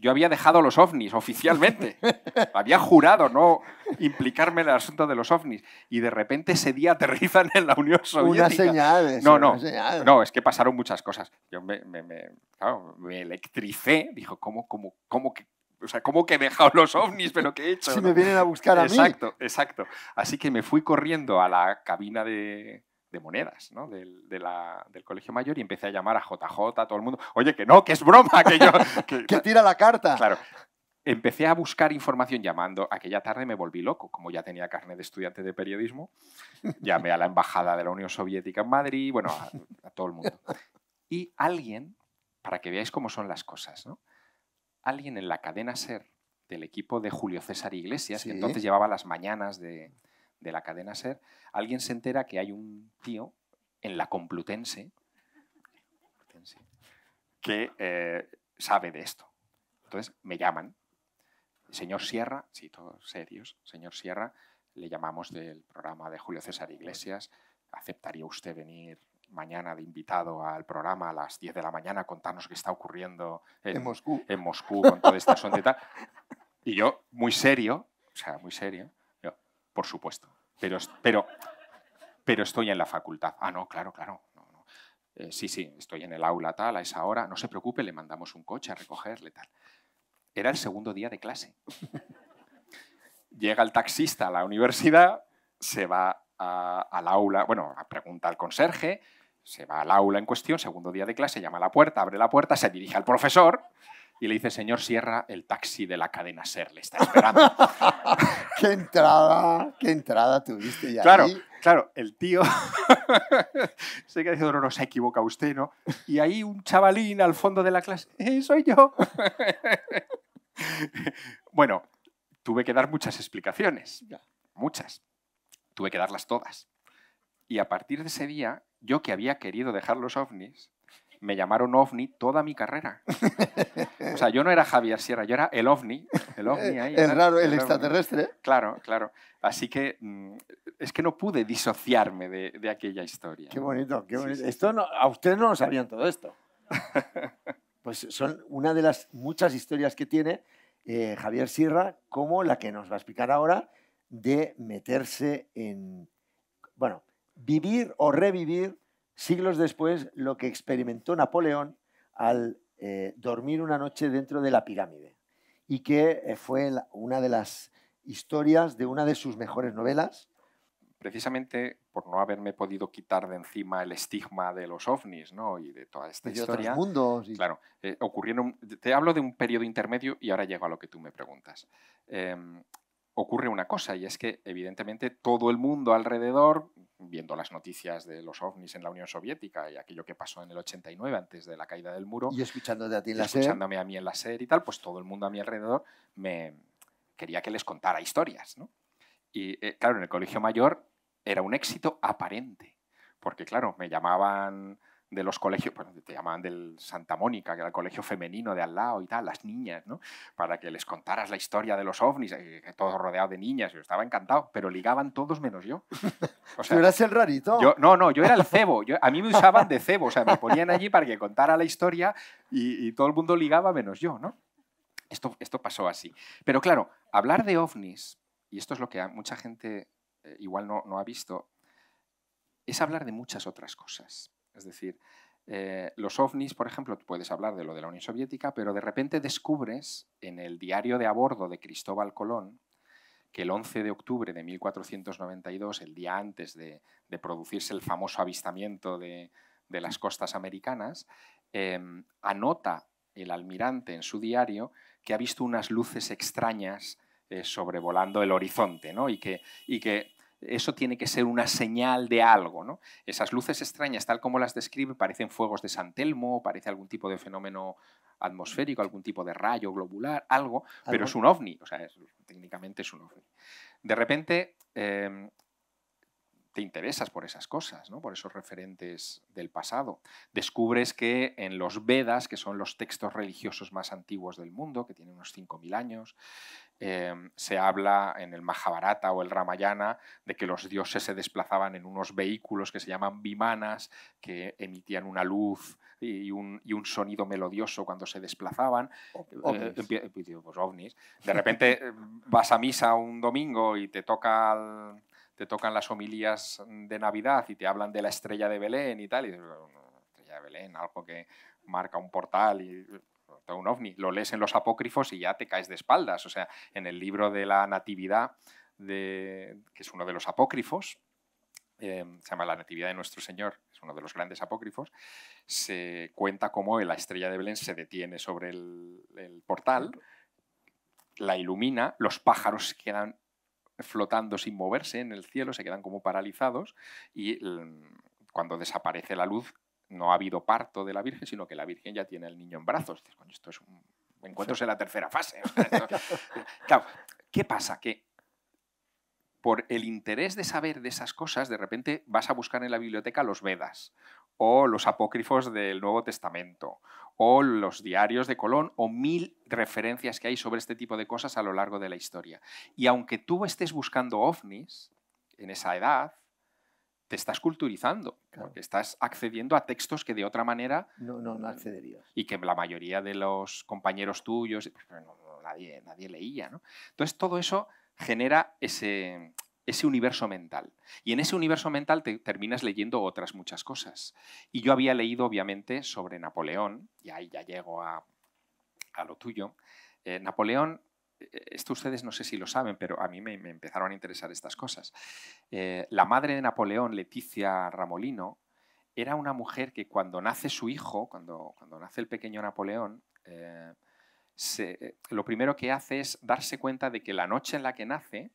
C: yo había dejado los ovnis oficialmente. había jurado no implicarme en el asunto de los ovnis. Y de repente ese día aterrizan en la Unión Soviética. Unas señales. No, no. No, es que pasaron muchas cosas. Yo me, me, electricé. Dijo, ¿cómo, cómo, cómo que.? O sea, ¿cómo que he dejado los ovnis? ¿Pero qué he hecho? Si me vienen
A: a buscar a mí. Exacto,
C: exacto. Así que me fui corriendo a la cabina de, de monedas ¿no? del, del, colegio mayor y empecé a llamar a JJ, a todo el mundo, oye, que no, que es broma, que yo... Que, tira la carta. Claro. Empecé a buscar información llamando. Aquella tarde me volví loco, como ya tenía carnet de estudiante de periodismo. Llamé a la embajada de la Unión Soviética en Madrid, bueno, a, todo el mundo. Y alguien, para que veáis cómo son las cosas, ¿no? alguien en la cadena SER del equipo de Julio César Iglesias, que entonces llevaba las mañanas de, de la cadena SER, alguien se entera que hay un tío en la Complutense que eh, sabe de esto. Entonces me llaman. Señor Sierra, sí, todos serios, señor Sierra, le llamamos del programa de Julio César Iglesias, ¿aceptaría usted venir mañana de invitado al programa a las 10 de la mañana a contarnos qué está ocurriendo en, Moscú. con toda esta asunto y Y yo, muy serio, o sea, muy serio, por supuesto. Pero, pero, pero estoy en la facultad. Ah, no, claro, claro. Eh, sí, sí, estoy en el aula tal, a esa hora. No se preocupe, le mandamos un coche a recogerle tal. Era el segundo día de clase. Llega el taxista a la universidad, se va al aula, bueno, pregunta al conserje, se va al aula en cuestión, segundo día de clase, llama a la puerta, abre la puerta, se dirige al profesor y le dice, señor Sierra, el taxi de la cadena SER le está esperando.
A: ¡Qué entrada! ¡Qué entrada tuviste ya! Claro,
C: claro, el tío se ha diciendo, no, no, se equivoca usted, ¿no? Y ahí un chavalín al fondo de la clase,
D: ¡Eh, soy yo!
C: bueno, tuve que dar muchas explicaciones, muchas. Tuve que darlas todas. Y a partir de ese día, yo que había querido dejar los ovnis, me llamaron ovni toda mi carrera. O sea, yo no era Javier Sierra, yo era el ovni. El eh, ovni ahí. el raro, el, extraterrestre. Claro, claro. Así que mm, es que no pude disociarme de, aquella
A: historia. Qué bonito, qué bonito. esto a ustedes no lo sabían todo esto. pues son una de las muchas historias que tiene eh, Javier Sierra, como la que nos va a explicar ahora, de meterse en, bueno, vivir o revivir siglos después lo que experimentó Napoleón al eh, dormir una noche dentro de la pirámide y que eh, fue una de las historias de una de sus mejores novelas.
C: Precisamente por no haberme podido quitar de encima el estigma de los ovnis, ¿no? Y de toda esta y Otros mundos. Claro, eh, ocurrieron. Te hablo de un periodo intermedio y ahora llego a lo que tú me preguntas. Em, ocurre una cosa y es que evidentemente todo el mundo alrededor, viendo las noticias de los ovnis en la Unión Soviética y aquello que pasó en el 89 antes de la caída del muro, y escuchándote a ti en la escuchándome a mí en la SER y tal, pues todo el mundo a mi alrededor me quería que les contara historias, Y eh, claro, en el colegio mayor era un éxito aparente, porque claro, me llamaban de los colegios, te llamaban del Santa Mónica, que era el colegio femenino de al lado y tal, las niñas, ¿no? Para que les contaras la historia de los ovnis, eh, que todo rodeado de niñas, yo estaba encantado, pero ligaban todos menos yo.
A: O eras el rarito? Yo, no, no,
C: yo era el cebo, yo, a mí me usaban de cebo, o sea, me ponían allí para que contara la historia y, todo el mundo ligaba menos yo, ¿no? Esto, esto pasó así. Pero claro, hablar de ovnis, y esto es lo que mucha gente eh, igual no, no ha visto, es hablar de muchas otras cosas. Es decir, eh, los ovnis, por ejemplo, puedes hablar de lo de la Unión Soviética, pero de repente descubres en el diario de a bordo de Cristóbal Colón que el 11 de octubre de 1492, el día antes de, producirse el famoso avistamiento de, las costas americanas, em, anota el almirante en su diario que ha visto unas luces extrañas eh, sobrevolando el horizonte, ¿no? y que eso tiene que ser una señal de algo. Esas luces extrañas, tal como las describe, parecen fuegos de San Telmo, parece algún tipo de fenómeno atmosférico, algún tipo de rayo globular, algo, pero es un ovni, o sea, técnicamente es un ovni. De repente em, te interesas por esas cosas, ¿no? por esos referentes del pasado. Descubres que en los Vedas, que son los textos religiosos más antiguos del mundo, que tienen unos 5.000 años, Em, se habla en el Mahabharata o el Ramayana de que los dioses se desplazaban en unos vehículos que se llaman vimanas, que emitían una luz y un, sonido melodioso cuando se desplazaban. Eh, pues, de repente eh, vas a misa un domingo y te tocan las homilías de Navidad y te hablan de la estrella de Belén y tal, y estrella de Belén, algo que marca un portal un ovni. Lo lees en los apócrifos y ya te caes de espaldas. O sea, en el libro de la Natividad, de, que es uno de los apócrifos, eh, se llama La Natividad de Nuestro Señor, es uno de los grandes apócrifos, se cuenta cómo la estrella de Belén se detiene sobre el, el portal, la ilumina, los pájaros quedan flotando sin moverse en el cielo, se quedan como paralizados y mm, cuando desaparece la luz no ha habido parto de la Virgen, sino que la Virgen ya tiene al niño en brazos. esto es un encuentro en la tercera fase. claro, ¿qué pasa? Que por el interés de saber de esas cosas, de repente vas a buscar en la biblioteca los Vedas o los apócrifos del Nuevo Testamento o los diarios de Colón o mil referencias que hay sobre este tipo de cosas a lo largo de la historia. Y aunque tú estés buscando ovnis en esa edad, te estás culturizando, porque estás accediendo a textos que de otra manera... No, no, accederías. Y que la mayoría de los compañeros tuyos, pues, nadie, leía, ¿no? Entonces todo eso genera ese, ese universo mental. Y en ese universo mental te terminas leyendo otras muchas cosas. Y yo había leído, obviamente, sobre Napoleón, y ahí ya llego a, lo tuyo. Eh, Napoleón esto ustedes no sé si lo saben, pero a mí me, empezaron a interesar estas cosas. Eh, la madre de Napoleón, Leticia Ramolino, era una mujer que cuando nace su hijo, cuando, cuando nace el pequeño Napoleón, eh, eh, lo primero que hace es darse cuenta de que la noche en la que nace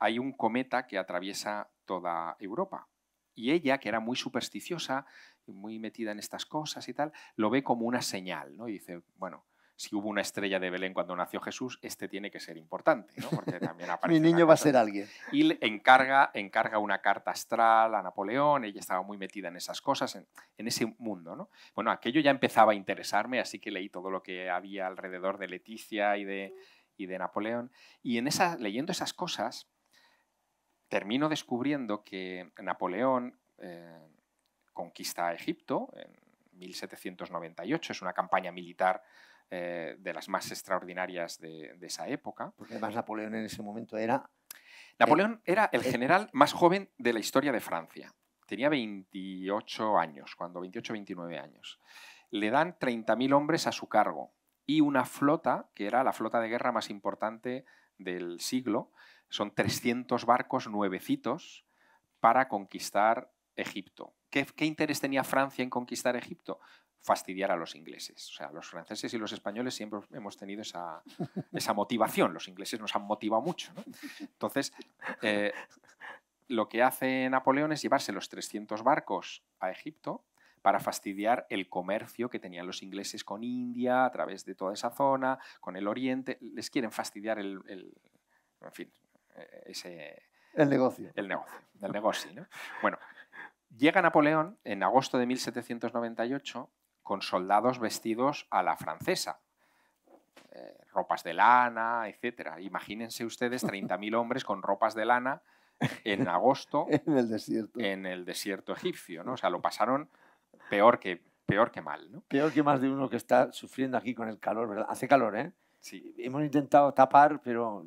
C: hay un cometa que atraviesa toda Europa. Y ella, que era muy supersticiosa, muy metida en estas cosas y tal, lo ve como una señal, ¿no? Y dice, bueno, si hubo una estrella de Belén cuando nació Jesús, este tiene que ser importante, ¿no? también Mi niño
A: va a ser alguien.
C: Y encarga, encarga una carta astral a Napoleón, ella estaba muy metida en esas cosas, en, ese mundo. ¿no? Bueno, aquello ya empezaba a interesarme, así que leí todo lo que había alrededor de Leticia y de, de Napoleón. Y en esa, leyendo esas cosas, termino descubriendo que Napoleón eh, conquista Egipto en 1798, es una campaña militar eh, de las más extraordinarias de, esa época. Porque además Napoleón en ese momento era... Napoleón era el general más joven de la historia de Francia. Tenía 28 años, cuando 28, 29 años. Le dan 30.000 hombres a su cargo y una flota, que era la flota de guerra más importante del siglo. Son 300 barcos nuevecitos para conquistar Egipto. ¿Qué, interés tenía Francia en conquistar Egipto? fastidiar a los ingleses. O sea, los franceses y los españoles siempre hemos tenido esa, motivación. Los ingleses nos han motivado mucho. Entonces, eh, lo que hace Napoleón es llevarse los 300 barcos a Egipto para fastidiar el comercio que tenían los ingleses con India, a través de toda esa zona, con el Oriente. Les quieren fastidiar el, el en fin, eh, ese... El negocio. El negocio, el negocio. Bueno, llega Napoleón en agosto de 1798 con soldados vestidos a la francesa, eh, ropas de lana, etcétera. Imagínense ustedes 30.000 hombres con ropas de lana en agosto en el desierto en el desierto egipcio, ¿no? O sea, lo pasaron peor que peor que mal, ¿no?
A: Peor que más de uno que está sufriendo aquí con el calor, ¿verdad? Hace calor, ¿eh? Sí. Hemos intentado tapar, pero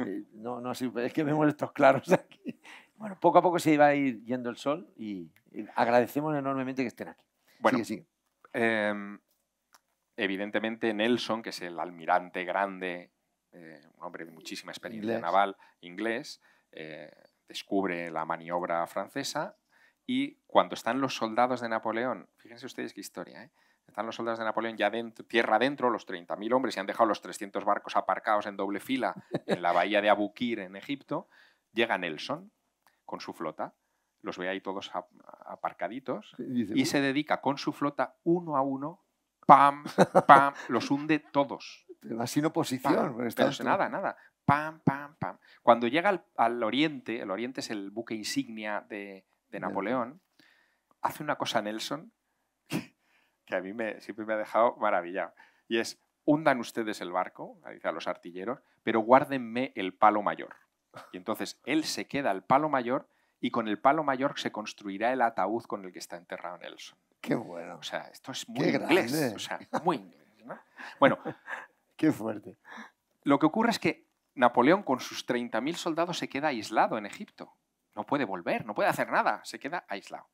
A: eh, no, no es que vemos estos claros aquí. Bueno, poco a poco se iba a ir yendo el sol y eh, agradecemos enormemente que estén aquí. Bueno, sigue,
C: Em, evidentemente Nelson, que es el almirante grande, eh, un hombre de muchísima experiencia naval inglés, eh, descubre la maniobra francesa y cuando están los soldados de Napoleón, fíjense ustedes qué historia, ¿eh? están los soldados de Napoleón ya dentro, tierra adentro, los 30.000 hombres, y han dejado los 300 barcos aparcados en doble fila en la bahía de Abukir, en Egipto, llega Nelson con su flota los ve ahí todos aparcaditos y se dedica con su flota
A: uno a uno,
C: pam, pam, los hunde todos.
A: así no nada, nada.
C: Pam, pam, pam. Cuando llega al, Oriente, el Oriente es el buque insignia de, Napoleón, hace una cosa Nelson que a mí me, siempre me ha dejado maravillado. Y es, hundan ustedes el barco, dice a los artilleros, pero guárdenme el palo mayor. Y entonces él se queda el palo mayor y con el palo mayor se construirá el ataúd con el que está enterrado Nelson. Qué bueno. O sea, esto es muy inglés. Grande. O sea, muy inglés. ¿no? Bueno. Qué fuerte. Lo que ocurre es que Napoleón con sus 30.000 soldados se queda aislado en Egipto. No puede volver, no puede hacer nada, se queda aislado.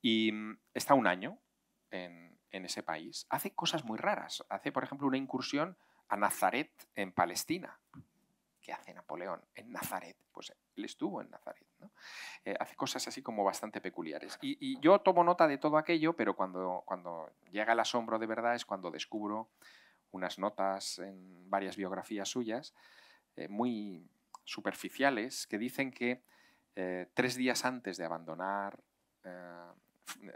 C: Y mm, está un año en ese país. Hace cosas muy raras. Hace, por ejemplo, una incursión a Nazaret en Palestina hace Napoleón en Nazaret? Pues él estuvo en Nazaret. ¿no? Eh, hace cosas así como bastante peculiares. Y, yo tomo nota de todo aquello, pero cuando, llega el asombro de verdad es cuando descubro unas notas en varias biografías suyas, eh, muy superficiales, que dicen que eh, tres días antes de abandonar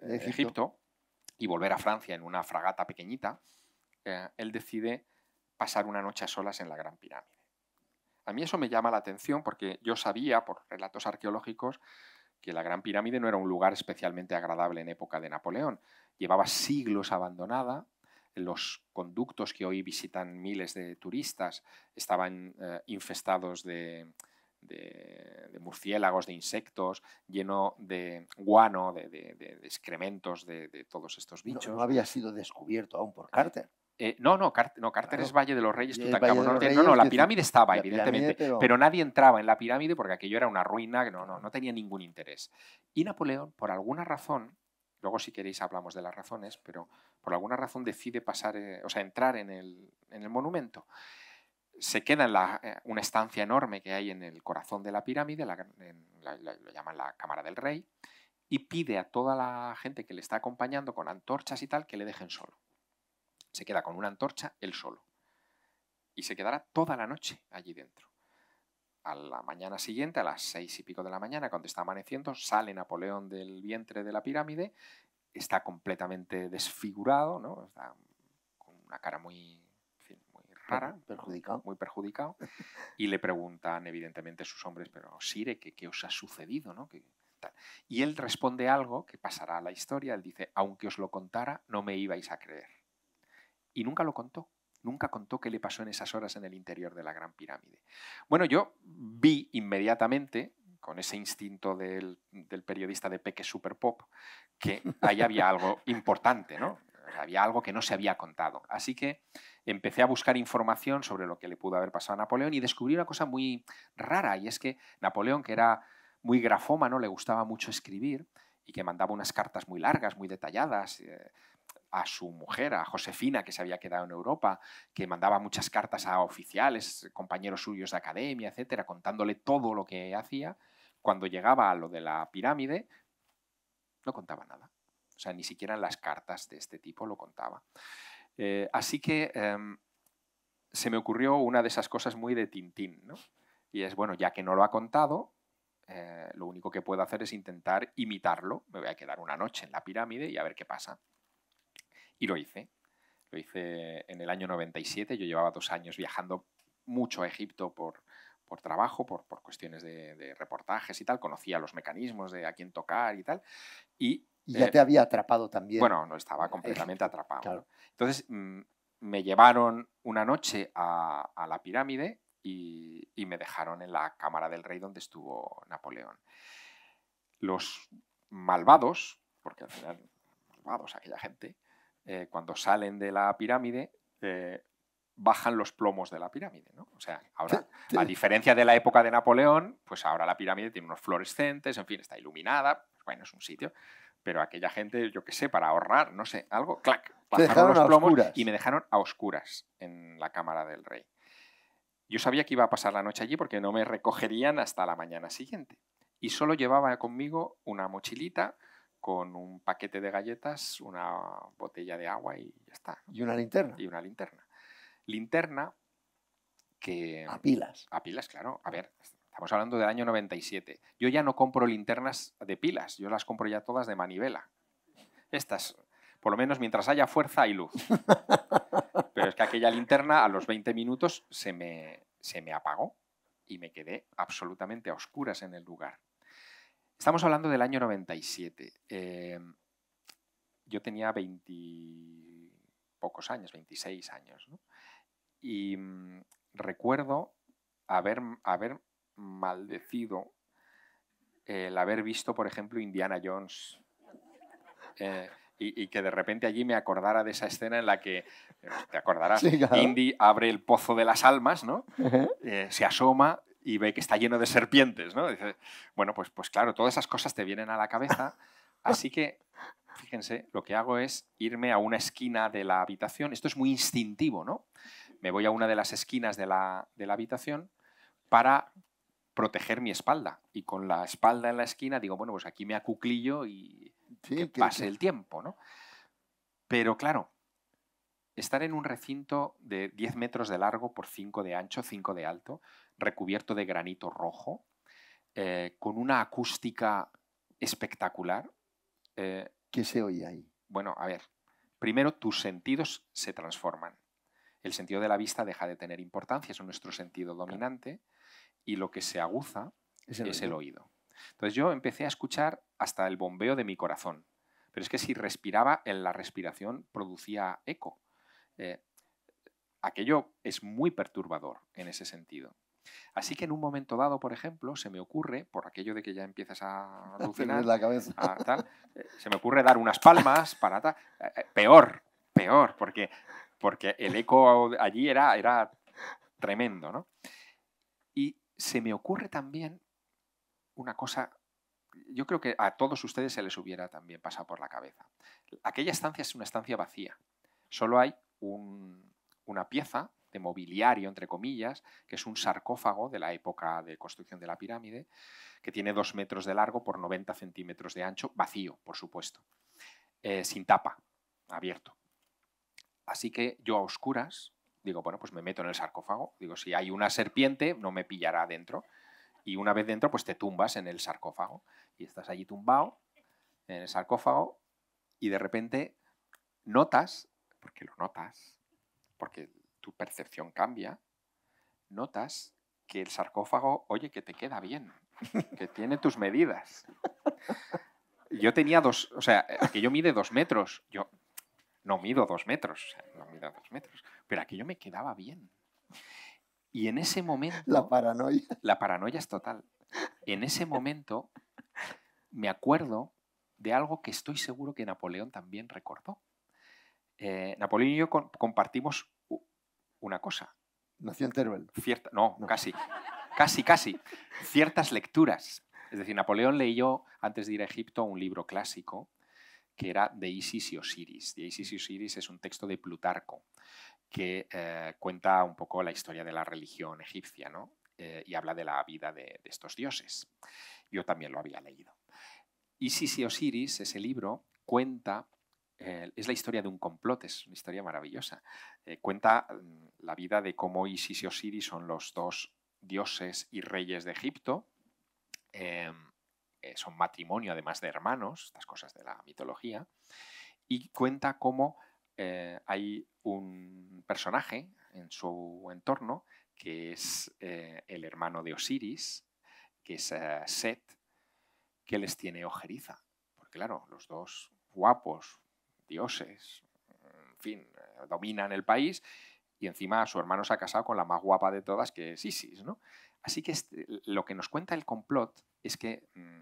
C: Egipto. y volver a Francia en una fragata pequeñita, él decide pasar una noche a solas en la Gran Pirámide. A mí eso me llama la atención porque yo sabía, por relatos arqueológicos, que la Gran Pirámide no era un lugar especialmente agradable en época de Napoleón. Llevaba siglos abandonada, los conductos que hoy visitan miles de turistas estaban eh, infestados de, murciélagos, de insectos, lleno de guano, de, excrementos de, todos estos bichos. no, había
A: sido descubierto aún por Carter.
C: Eh, no, no, no, es Valle de los Reyes, eh, No, no, no, la pirámide estaba, evidentemente, pero... nadie entraba en la pirámide porque aquello era una ruina, no, no, no tenía ningún interés. Y Napoleón, por alguna razón, luego si queréis hablamos de las razones, pero por alguna razón decide pasar, eh, o sea, entrar en el, en el monumento. Se queda en la, una estancia enorme que hay en el corazón de la pirámide, lo llaman la Cámara del Rey, y pide a toda la gente que le está acompañando con antorchas y tal que le dejen solo se queda con una antorcha él solo. Y se quedará toda la noche allí dentro. A la mañana siguiente, a las seis y pico de la mañana, cuando está amaneciendo, sale Napoleón del vientre de la pirámide, está completamente desfigurado, ¿no? con una cara muy, rara, perjudicado. muy perjudicado, y le preguntan evidentemente sus hombres, pero Sire, ¿qué, os ha sucedido? ¿no? Y él responde algo que pasará a la historia, él dice, aunque os lo contara, no me ibais a creer. Y nunca lo contó. Nunca contó qué le pasó en esas horas en el interior de la Gran Pirámide. Bueno, yo vi inmediatamente, con ese instinto del, periodista de Peque Super Pop, que ahí había algo importante, ¿no? Había algo que no se había contado. Así que empecé a buscar información sobre lo que le pudo haber pasado a Napoleón y descubrí una cosa muy rara, y es que Napoleón, que era muy grafómano, le gustaba mucho escribir y que mandaba unas cartas muy largas, muy detalladas. Eh, a su mujer, a Josefina, que se había quedado en Europa, que mandaba muchas cartas a oficiales, compañeros suyos de academia, etcétera, contándole todo lo que hacía. Cuando llegaba a lo de la pirámide, no contaba nada. O sea, ni siquiera en las cartas de este tipo lo contaba. Eh, así que em, se me ocurrió una de esas cosas muy de Tintín, ¿no? Y es, bueno, ya que no lo ha contado, eh, lo único que puedo hacer es intentar imitarlo. Me voy a quedar una noche en la pirámide y a ver qué pasa. Y lo hice. Lo hice en el año 97. Yo llevaba dos años viajando mucho a Egipto por, por trabajo, por, por cuestiones de, reportajes y tal. Conocía los mecanismos de a quién tocar y tal. Y, ya eh, te había atrapado también. Bueno, no estaba completamente atrapado. Entonces mm, me llevaron una noche a, la pirámide y, y, me dejaron en la cámara del rey donde estuvo Napoleón. Los malvados, porque al final malvados aquella gente, eh, cuando salen de la pirámide, eh, bajan los plomos de la pirámide. O sea, ahora, a diferencia de la época de Napoleón, pues ahora la pirámide tiene unos fluorescentes, en fin, está iluminada, pues bueno, es un sitio. Pero aquella gente, yo qué sé, para ahorrar, no sé, algo, clac, los plomos y me dejaron a oscuras en la cámara del rey. Yo sabía que iba a pasar la noche allí porque no me recogerían hasta la mañana siguiente. Y solo llevaba conmigo una mochilita con un paquete de galletas, una botella de agua y ya está. Y una linterna. Y una linterna. Linterna que... A pilas. A pilas, claro. A ver, estamos hablando del año 97. Yo ya no compro linternas de pilas, yo las compro ya todas de manivela. Estas, por lo menos mientras haya fuerza hay luz. Pero es que aquella linterna a los 20 minutos se me apagó y me quedé absolutamente a oscuras en el lugar. Estamos hablando del año 97. Em, yo tenía 20 pocos años, 26 años. Y mm, recuerdo haber, haber maldecido el haber visto, por ejemplo, Indiana Jones. Eh, y, que de repente allí me acordara de esa escena en la que, eh, te acordarás, Indy abre el pozo de las almas, eh, se asoma, y ve que está lleno de serpientes, ¿no? Dice, bueno, pues, pues claro, todas esas cosas te vienen a la cabeza, así que, fíjense, lo que hago es irme a una esquina de la habitación, esto es muy instintivo, ¿no? Me voy a una de las esquinas de la, habitación para proteger mi espalda. Y con la espalda en la esquina digo, bueno, pues aquí me acuclillo y pase el tiempo, ¿no? Pero claro, Estar en un recinto de 10 metros de largo por 5 de ancho, 5 de alto, recubierto de granito rojo, eh, con una acústica espectacular. Eh, ¿Qué se oye ahí? Bueno, a ver, primero tus sentidos se transforman. El sentido de la vista deja de tener importancia, es nuestro sentido dominante, y lo que se aguza es el oído. Entonces yo empecé a escuchar hasta el bombeo de mi corazón, pero es que si respiraba, en la respiración producía eco. Eh, aquello es muy perturbador en ese sentido. Así que en un momento dado, por ejemplo, se me ocurre, por aquello de que ya empiezas a alucinar, la cabeza. Eh, se me ocurre dar unas palmas para tal. Eh, peor, peor, porque, porque el eco allí era, era tremendo, Y se me ocurre también una cosa, yo creo que a todos ustedes se les hubiera también pasado por la cabeza. Aquella estancia es una estancia vacía, solo hay una pieza de mobiliario, entre comillas, que es un sarcófago de la época de construcción de la pirámide, que tiene dos metros de largo por 90 centímetros de ancho, vacío, por supuesto, eh, sin tapa, abierto. Así que yo a oscuras digo, bueno, pues me meto en el sarcófago, digo, si hay una serpiente, no me pillará dentro. Y una vez dentro, pues te tumbas en el sarcófago. Y estás allí tumbado, en el sarcófago, y de repente notas porque lo notas, porque tu percepción cambia, notas que el sarcófago, oye, que te queda bien, que tiene tus medidas. Yo tenía dos, o sea, aquello mide dos metros. Yo no mido dos metros, no mido dos metros, pero aquello me quedaba bien. Y en ese momento... La paranoia. La paranoia es total. En ese momento me acuerdo de algo que estoy seguro que Napoleón también recordó. Eh, Napoleón y yo compartimos una cosa. Nació en Teruel. no, casi. Casi, casi. Ciertas lecturas. Es decir, Napoleón leyó, antes de ir a Egipto, un libro clásico que era de Isis y Osiris. De Isis y Osiris es un texto de Plutarco que eh, cuenta un poco la historia de la religión egipcia eh, y habla de la vida de, de estos dioses. Yo también lo había leído. Isis y Osiris, ese libro, cuenta eh, es la historia de un complot, es una historia maravillosa. Eh, cuenta mm, la vida de cómo Isis y Osiris son los dos dioses y reyes de Egipto. Em, eh, son matrimonio, además de hermanos, estas cosas de la mitología. Y cuenta cómo hay un personaje en su entorno que es el hermano de Osiris, que es Set, que les tiene ojeriza. Porque claro, los dos guapos, dioses, en fin, eh, dominan el país y encima su hermano se ha casado con la más guapa de todas, que es Isis. ¿no? Así que este, lo que nos cuenta el complot es que mm,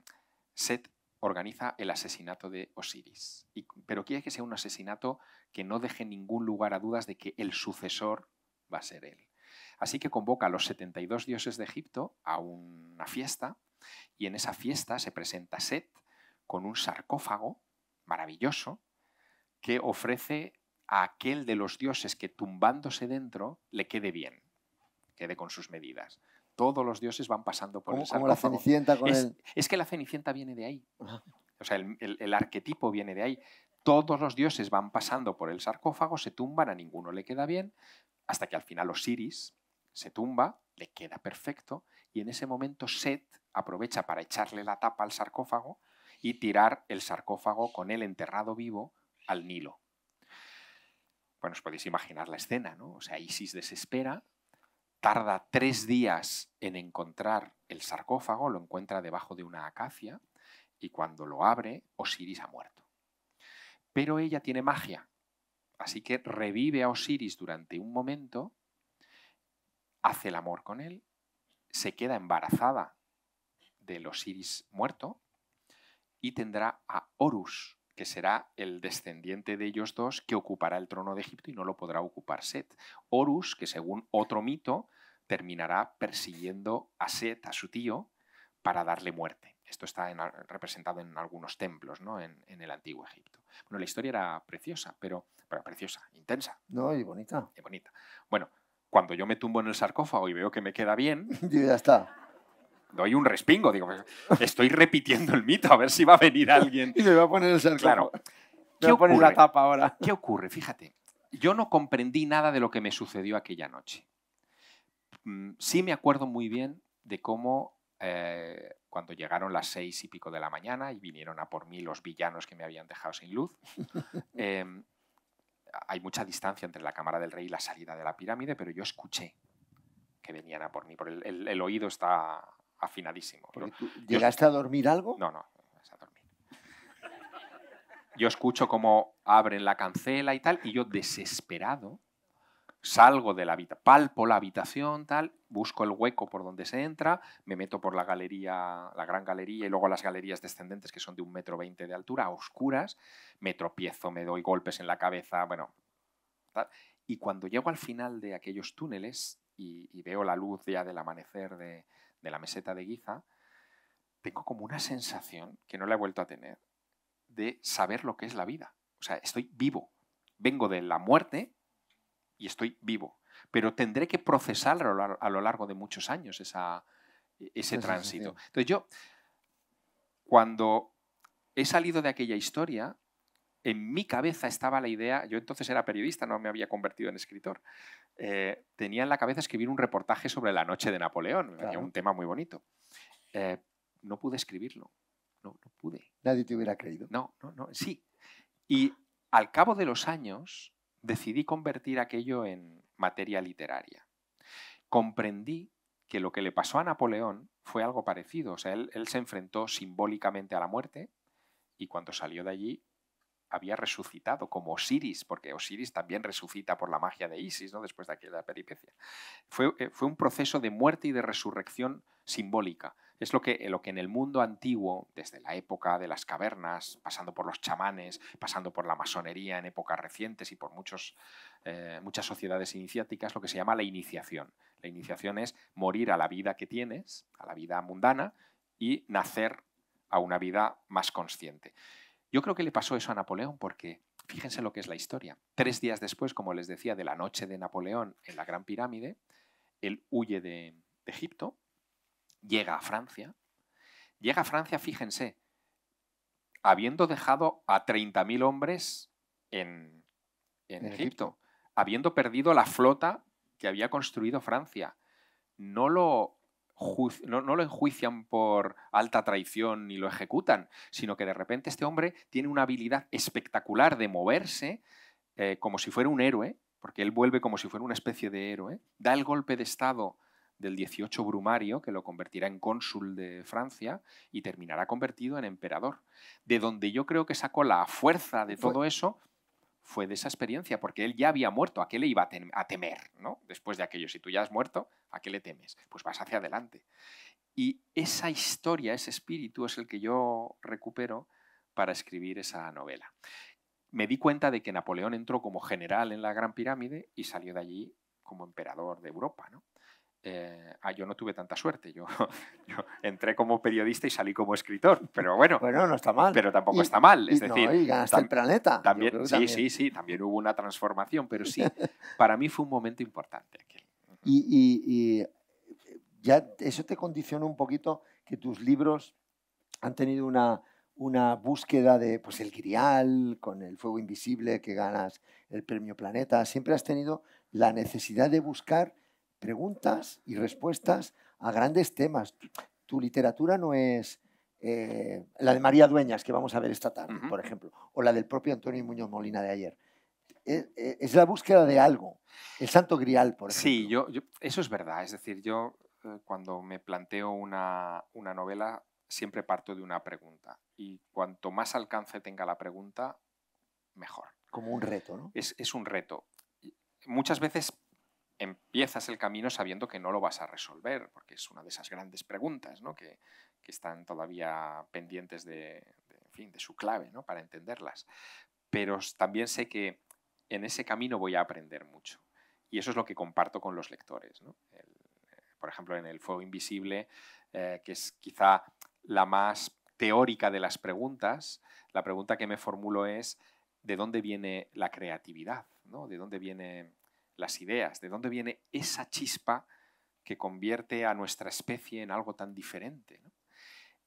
C: Set organiza el asesinato de Osiris, pero quiere que sea un asesinato que no deje ningún lugar a dudas de que el sucesor va a ser él. Así que convoca a los 72 dioses de Egipto a una fiesta y en esa fiesta se presenta Set con un sarcófago maravilloso que ofrece a aquel de los dioses que tumbándose dentro le quede bien, quede con sus medidas. Todos los dioses van pasando por el sarcófago. es, que la Cenicienta viene de ahí. O sea, el, el arquetipo viene de ahí. Todos los dioses van pasando por el sarcófago, se tumban, a ninguno le queda bien, hasta que al final Osiris se tumba, le queda perfecto, y en ese momento Set aprovecha para echarle la tapa al sarcófago y tirar el sarcófago con él enterrado vivo al Nilo. Bueno, os podéis imaginar la escena, ¿no? O sea, Isis desespera, tarda tres días en encontrar el sarcófago, lo encuentra debajo de una acacia y cuando lo abre, Osiris ha muerto. Pero ella tiene magia, así que revive a Osiris durante un momento, hace el amor con él, se queda embarazada del Osiris muerto y tendrá a Horus, que será el descendiente de ellos dos que ocupará el trono de Egipto y no lo podrá ocupar Set. Horus, que según otro mito, terminará persiguiendo a Set, a su tío, para darle muerte. Esto está representado en algunos templos ¿no? En, el antiguo Egipto. Bueno, la historia era preciosa, pero, pero preciosa, intensa. No, y bonita. Y bonita. Bueno, cuando yo me tumbo en el sarcófago y veo que me queda bien,
A: y ya está
C: doy un respingo, digo, estoy repitiendo el mito, a ver si va a venir alguien. y me va a poner el Claro. ¿Qué ocurre? tapa ahora. ¿Qué ocurre? Fíjate, yo no comprendí nada de lo que me sucedió aquella noche. Mm, sí me acuerdo muy bien de cómo eh, cuando llegaron las seis y pico de la mañana y vinieron a por mí los villanos que me habían dejado sin luz, eh, hay mucha distancia entre la Cámara del Rey y la salida de la pirámide, pero yo escuché que venían a por mí, por el oído está afinadísimo. ¿Llegaste a dormir algo? No, no, no a dormir. Yo escucho cómo abren la cancela y tal, y yo desesperado salgo de la habitación, palpo la habitación, tal, busco el hueco por donde se entra, me meto por la galería, la gran galería y luego las galerías descendentes que son de un metro veinte de altura, oscuras, me tropiezo, me doy golpes en la cabeza, bueno, tal. Y cuando llego al final de aquellos túneles y veo la luz ya del amanecer de, de la meseta de Guiza tengo como una sensación que no la he vuelto a tener de saber lo que es la vida. O sea, estoy vivo. Vengo de la muerte y estoy vivo. Pero tendré que procesar a lo largo de muchos años esa, ese tránsito. Entonces yo, cuando he salido de aquella historia, en mi cabeza estaba la idea, yo entonces era periodista, no me había convertido en escritor, eh, tenía en la cabeza escribir un reportaje sobre la noche de Napoleón, un tema muy bonito. Eh, no pude escribirlo, no, pude.
A: Nadie te hubiera creído. No, no, no,
C: sí. Y al cabo de los años decidí convertir aquello en materia literaria. Comprendí que lo que le pasó a Napoleón fue algo parecido, o sea, él se enfrentó simbólicamente a la muerte y cuando salió de allí había resucitado, como Osiris, porque Osiris también resucita por la magia de Isis, ¿no? después de aquella peripecia. Fue, eh, fue un proceso de muerte y de resurrección simbólica. Es lo que, eh, lo que en el mundo antiguo, desde la época de las cavernas, pasando por los chamanes, pasando por la masonería en épocas recientes y por muchos, eh, muchas sociedades iniciáticas, lo que se llama la iniciación. La iniciación es morir a la vida que tienes, a la vida mundana, y nacer a una vida más consciente. Yo creo que le pasó eso a Napoleón porque fíjense lo que es la historia. Tres días después, como les decía, de la noche de Napoleón en la Gran Pirámide, él huye de, Egipto, llega a Francia. Llega a Francia, fíjense, habiendo dejado a 30.000 hombres en, Egipto, habiendo perdido la flota que había construido Francia. No lo no, lo enjuician por alta traición ni lo ejecutan, sino que de repente este hombre tiene una habilidad espectacular de moverse eh, como si fuera un héroe, porque él vuelve como si fuera una especie de héroe, da el golpe de Estado del 18 Brumario, que lo convertirá en cónsul de Francia y terminará convertido en emperador. De donde yo creo que sacó la fuerza de todo eso fue de esa experiencia, porque él ya había muerto, ¿a qué le iba a, temer? ¿no? Después de aquello, si tú ya has muerto, ¿a qué le temes? Pues vas hacia adelante. Y esa historia, ese espíritu es el que yo recupero para escribir esa novela. Me di cuenta de que Napoleón entró como general en la Gran Pirámide y salió de allí como emperador de Europa. ¿no? Eh, ah, yo no tuve tanta suerte, yo, entré como periodista y salí como escritor. Pero bueno. Bueno, no está mal. Pero tampoco está mal. Es decir, ganaste el planeta. También, sí, sí, sí, también hubo una transformación, pero sí, para mí fue un
A: momento importante aquel. Y, ya eso te condicionó un poquito que tus libros han tenido una, una búsqueda de pues, el grial, con el fuego invisible que ganas el premio Planeta. Siempre has tenido la necesidad de buscar preguntas y respuestas a grandes temas tu literatura no es eh, la de María Dueñas, que vamos a ver esta tarde, por ejemplo, o la del propio Antonio Muñoz Molina de ayer. E, e, es, la búsqueda de algo, el santo grial, por ejemplo.
C: Sí, yo, eso es verdad. Es decir, yo eh, cuando me planteo una, novela siempre parto de una pregunta. Y cuanto más alcance tenga la pregunta, mejor. Como un reto, ¿no? Es, es un reto. Muchas veces empiezas el camino sabiendo que no lo vas a resolver, porque es una de esas grandes preguntas que, están todavía pendientes de, fin, de su clave para entenderlas. Pero también sé que en ese camino voy a aprender mucho. Y eso es lo que comparto con los lectores. Eh, por ejemplo, en El Fuego Invisible, eh, que es quizá la más teórica de las preguntas, la pregunta que me formulo es, ¿de dónde viene la creatividad? ¿De dónde viene las ideas, de dónde viene esa chispa que convierte a nuestra especie en algo tan diferente.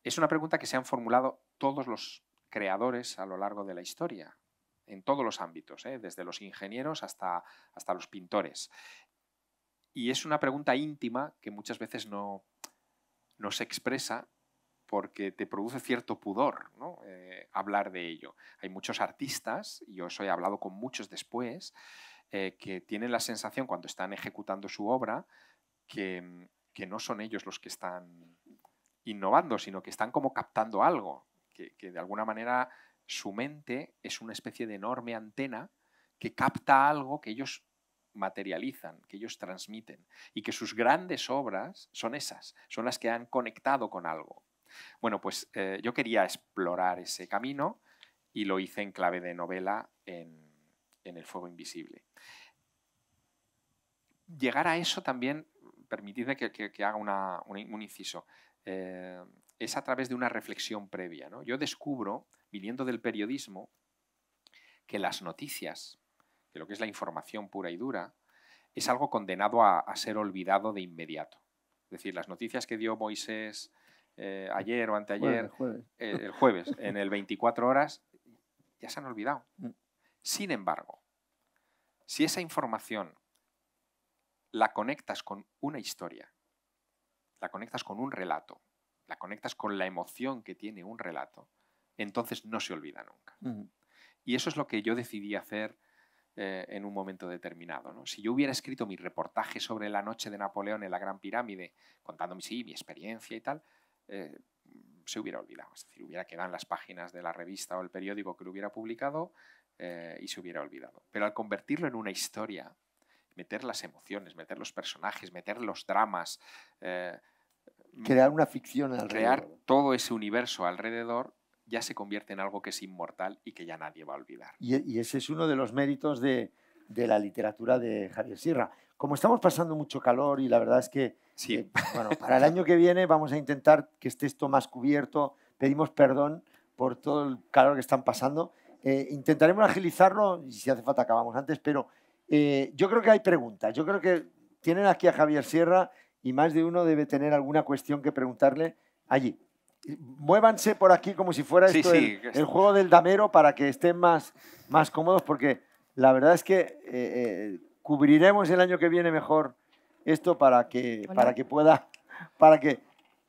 C: Es una pregunta que se han formulado todos los creadores a lo largo de la historia, en todos los ámbitos, ¿eh? desde los ingenieros hasta, hasta los pintores. Y es una pregunta íntima que muchas veces no, no se expresa porque te produce cierto pudor eh, hablar de ello. Hay muchos artistas, y yo eso he hablado con muchos después, eh, que tienen la sensación cuando están ejecutando su obra mm, que, no son ellos los que están innovando, sino que están como captando algo, que, de alguna manera su mente es una especie de enorme antena que capta algo que ellos materializan, que ellos transmiten y que sus grandes obras son esas, son las que han conectado con algo. Bueno, pues eh, yo quería explorar ese camino y lo hice en clave de novela en, en el fuego invisible. Llegar a eso también, permitidme que, haga un, inciso, eh, es a través de una reflexión previa. Yo descubro, viniendo del periodismo, que las noticias, que lo que es la información pura y dura, es algo condenado a, ser olvidado de inmediato. Es decir, las noticias que dio Moisés eh, ayer o anteayer, eh, el jueves, en el 24 horas, ya se han olvidado. Mm. Sin embargo, si esa información la conectas con una historia, la conectas con un relato, la conectas con la emoción que tiene un relato, entonces no se olvida nunca. Y eso es lo que yo decidí hacer eh, en un momento determinado. Si yo hubiera escrito mi reportaje sobre la noche de Napoleón en la Gran Pirámide, contándome sí, mi experiencia y tal, eh, se hubiera olvidado. Es decir, hubiera quedado en las páginas de la revista o el periódico que lo hubiera publicado eh, y se hubiera olvidado. Pero al convertirlo en una historia, meter las emociones, meter los personajes, meter los dramas, eh,
A: mm, crear una ficción alrededor. Crear
C: todo ese universo alrededor ya se convierte en algo que es inmortal y que ya nadie va a olvidar.
A: Y, ese es uno de los méritos de, la literatura de Javier Sierra. Como estamos pasando mucho calor y la verdad es que eh, para el año que viene vamos a intentar que esté esto más cubierto. Pedimos perdón por todo el calor que están pasando eh, intentaremos agilizarlo y si hace falta acabamos antes, pero eh, yo creo que hay preguntas. Yo creo que tienen aquí a Javier Sierra y más de uno debe tener alguna cuestión que preguntarle allí. Muévanse por aquí como si fuera el, juego del damero para que estén más, más cómodos, porque la verdad es que eh, cubriremos el año que viene mejor esto para que, para que pueda, para que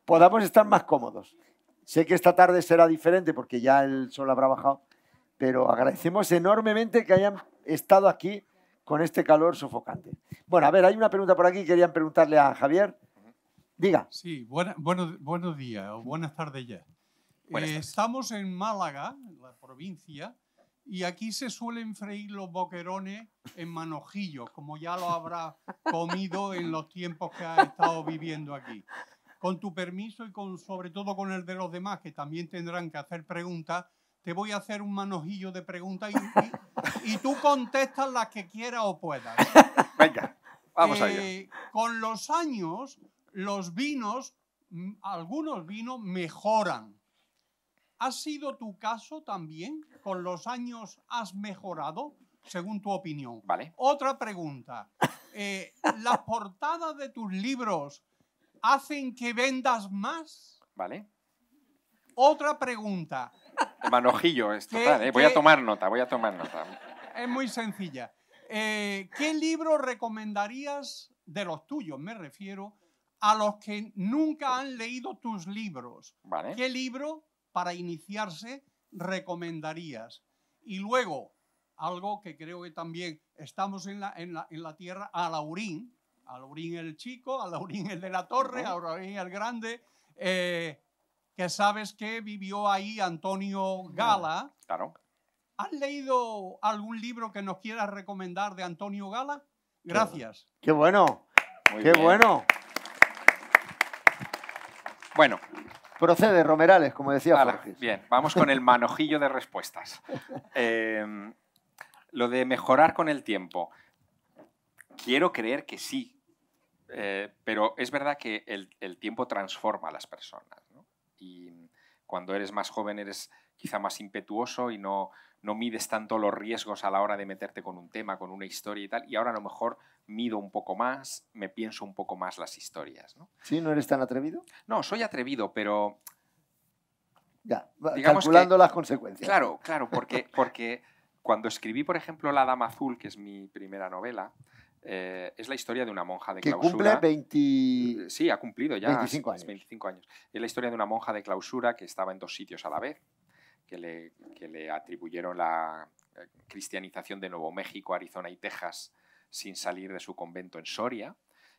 A: podamos estar más cómodos. Sé que esta tarde será diferente porque ya el sol habrá bajado, pero agradecemos enormemente que hayan estado aquí con este calor sofocante. Bueno, a ver, hay una pregunta por aquí, querían preguntarle a Javier. Diga.
D: Sí, buenos días o buenas tardes ya. Eh, estamos en Málaga, la provincia, y aquí se suelen freír los boquerones en manojillos, como ya lo habrá comido en los tiempos que ha estado viviendo aquí. Con tu permiso y con, sobre todo con el de los demás, que también tendrán que hacer preguntas, te voy a hacer un manojillo de preguntas y, tú contestas las que quieras o puedas. Venga,
E: vamos a allá. Eh,
D: con los años, los vinos, mm, algunos vinos mejoran. ¿Ha sido tu caso también? ¿Con los años has mejorado? Según tu opinión. Vale. Otra pregunta. Eh, ¿Las portadas de tus libros hacen que vendas más? Vale. Otra pregunta.
C: Manojillo es total, ¿eh? voy a tomar nota, voy a tomar nota.
D: Es muy sencilla. Eh, ¿Qué libro recomendarías de los tuyos, me refiero, a los que nunca han leído tus libros? ¿Qué libro para iniciarse recomendarías? Y luego, algo que creo que también estamos en la, en la, la tierra, a Laurín, a Laurín el chico, a Laurín el de la torre, a Laurín el grande. Eh, que sabes que vivió ahí Antonio mm, Gala. Claro. ¿Has leído algún libro que nos quieras recomendar de Antonio Gala? Gracias.
A: Qué bueno.
E: Qué bueno. Bueno.
A: Procede, Romerales, como decía
C: Bien, vamos con el manojillo de respuestas. Em, lo de mejorar con el tiempo. Quiero creer que sí, eh, pero es verdad que el tiempo transforma a las personas y mm, cuando eres más joven eres quizá más impetuoso y no, no mides tanto los riesgos a la hora de meterte con un tema, con una historia y tal, y ahora a lo mejor mido un poco más, me pienso un poco más las historias.
A: ¿Sí? ¿No eres tan atrevido? No, soy atrevido, pero... Ya, calculando las consecuencias. Claro,
C: claro, porque, porque cuando escribí, por ejemplo, La Dama Azul, que es mi primera novela, eh, es la historia de una monja de que clausura. cumple 20... Eh, sí, ha cumplido ya 25 años. Es la historia de una monja de clausura que estaba en dos sitios a la vez, que le, que le atribuyeron la eh, cristianización de Nuevo México, Arizona y Texas sin salir de su convento en Soria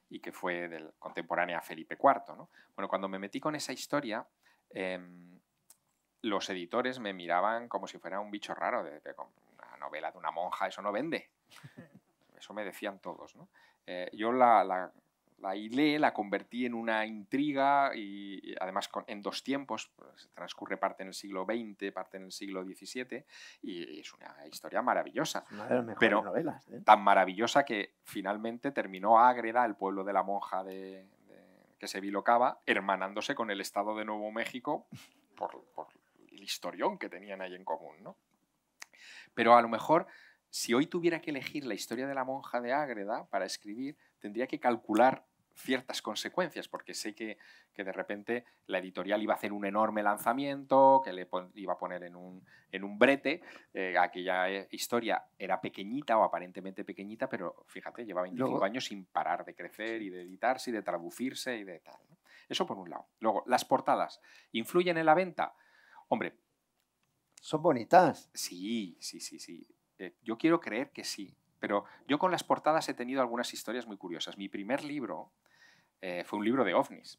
C: y que fue del, contemporánea Felipe IV. ¿no? Bueno, cuando me metí con esa historia, em, los editores me miraban como si fuera un bicho raro, de, una novela de una monja, eso no vende. eso me decían todos. ¿no? Eh, yo la, la, la, hilé, la convertí en una intriga y, además en dos tiempos, pues, transcurre parte en el siglo XX, parte en el siglo XVII y, es una historia maravillosa. pero novelas. ¿eh? Tan maravillosa que finalmente terminó Ágreda, el pueblo de la monja de, que se bilocaba, hermanándose con el estado de Nuevo México por, por el historión que tenían ahí en común. ¿no? Pero a lo mejor si hoy tuviera que elegir la historia de la monja de Ágreda para escribir, tendría que calcular ciertas consecuencias, porque sé que, de repente la editorial iba a hacer un enorme lanzamiento, que le iba a poner en un, en un brete, eh, aquella eh, historia era pequeñita o aparentemente pequeñita, pero fíjate, lleva 25 años sin parar de crecer y de editarse y de traducirse y de tal. Eso por un lado. Luego, las portadas, ¿influyen en la venta? Hombre, son bonitas. Sí, sí, sí, sí. Eh, yo quiero creer que sí, pero yo con las portadas he tenido algunas historias muy curiosas. Mi primer libro eh, fue un libro de ovnis.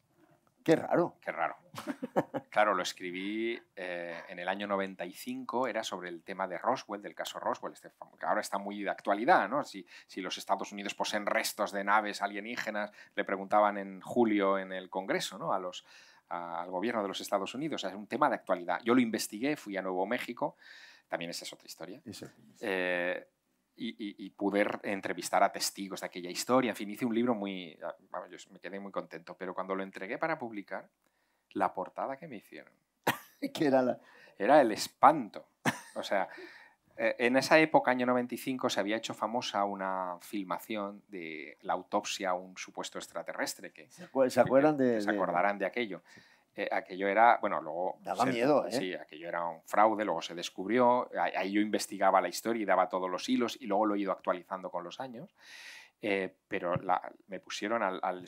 C: Qué raro. Qué raro. claro, lo escribí eh, en el año 95, era sobre el tema de Roswell, del caso Roswell, este, que ahora está muy de actualidad, ¿no? Si, si, los Estados Unidos poseen restos de naves alienígenas, le preguntaban en julio en el Congreso, ¿no? A los, al gobierno de los Estados Unidos, es un tema de actualidad. Yo lo investigué, fui a Nuevo México, también esa es otra historia. Eh, y, y, poder entrevistar a testigos de aquella historia. En fin, hice un libro muy... Ah, yo me quedé muy contento, pero cuando lo entregué para publicar, la portada que me hicieron... que era Era el espanto. O sea, eh, en esa época, año 95, se había hecho famosa una filmación de la autopsia a un supuesto extraterrestre. Que, ¿Se, acuerdan de, se acordarán de aquello. Eh, aquello era, bueno, luego... Daba miedo, ¿eh? Sí, aquello era un fraude, luego se descubrió, ahí yo investigaba la historia y daba todos los hilos y luego lo he ido actualizando con los años, eh, pero me pusieron al,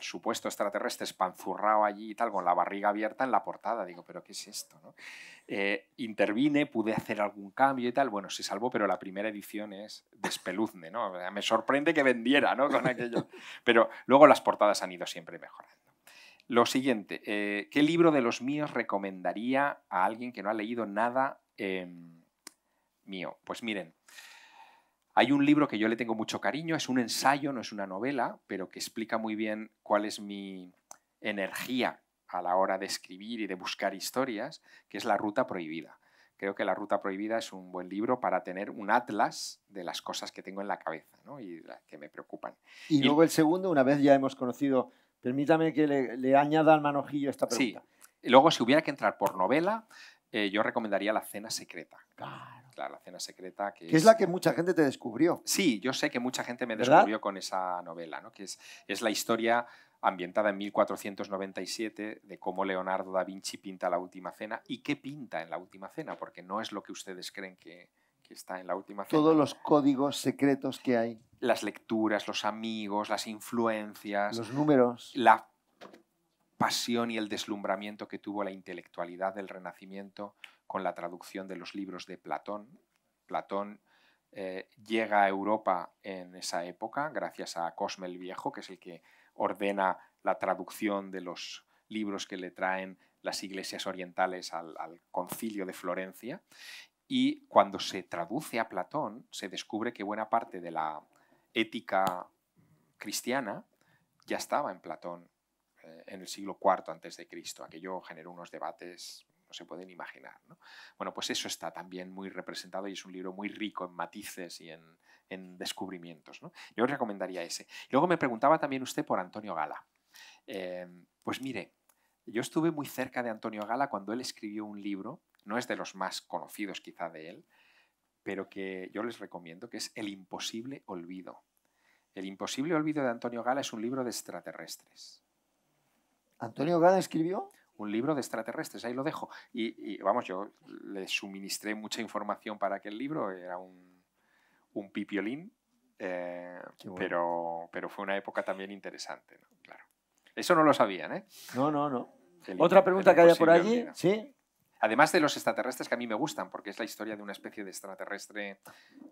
C: supuesto extraterrestre espanzurrado allí y tal, con la barriga abierta en la portada, digo, pero ¿qué es esto? Eh, intervine, pude hacer algún cambio y tal, bueno, se salvó, pero la primera edición es despeluzne, ¿no? Me sorprende que vendiera, ¿no? Con aquello. Pero luego las portadas han ido siempre mejorando. Lo siguiente, eh, ¿qué libro de los míos recomendaría a alguien que no ha leído nada em, mío? Pues miren, hay un libro que yo le tengo mucho cariño, es un ensayo, no es una novela, pero que explica muy bien cuál es mi energía a la hora de escribir y de buscar historias, que es La Ruta Prohibida. Creo que La Ruta Prohibida es un buen libro para tener un atlas de las cosas que tengo en la cabeza ¿no? y que me preocupan. y luego
A: el segundo, una vez ya hemos conocido Permítame que le, añada al manojillo esta pregunta.
C: Sí. Luego, si hubiera que entrar por novela, eh, yo recomendaría La Cena Secreta. Claro. claro la Cena Secreta. Que, es, es, la que
A: mucha gente te descubrió.
C: Sí, yo sé que mucha gente me descubrió con esa novela, ¿no? que es, es la historia ambientada en 1497, de cómo Leonardo da Vinci pinta la última cena y qué pinta en la última cena, porque no es lo que ustedes creen que, que está en la última cena.
A: Todos los códigos secretos que hay
C: las lecturas, los amigos, las influencias. Los números. La pasión y el deslumbramiento que tuvo la intelectualidad del Renacimiento con la traducción de los libros de Platón. Platón eh, llega a Europa en esa época gracias a Cosme el Viejo, que es el que ordena la traducción de los libros que le traen las iglesias orientales al concilio de Florencia. Y cuando se traduce a Platón, se descubre que buena parte de la ética cristiana ya estaba en Platón eh, en el siglo IV antes de Cristo. Aquello generó unos debates no se pueden imaginar. Bueno, pues eso está también muy representado y es un libro muy rico en matices y en, descubrimientos. Yo os recomendaría ese. Luego me preguntaba también usted por Antonio Gala. Eh, pues mire, yo estuve muy cerca de Antonio Gala cuando él escribió un libro, no es de los más conocidos quizá de él, pero que yo les recomiendo, que es El imposible olvido. El imposible olvido de Antonio Gala es un libro de extraterrestres.
A: ¿Antonio Gala escribió?
C: Un libro de extraterrestres, ahí lo dejo. Y, vamos, yo le suministré mucha información para aquel libro, era un, pipiolín, eh, pero, pero fue una época también interesante, claro. Eso no lo sabían, ¿eh? No, no, no. Otra pregunta que haya por allí, ¿sí? Además de los extraterrestres que a mí me gustan, porque es la historia de una especie de extraterrestre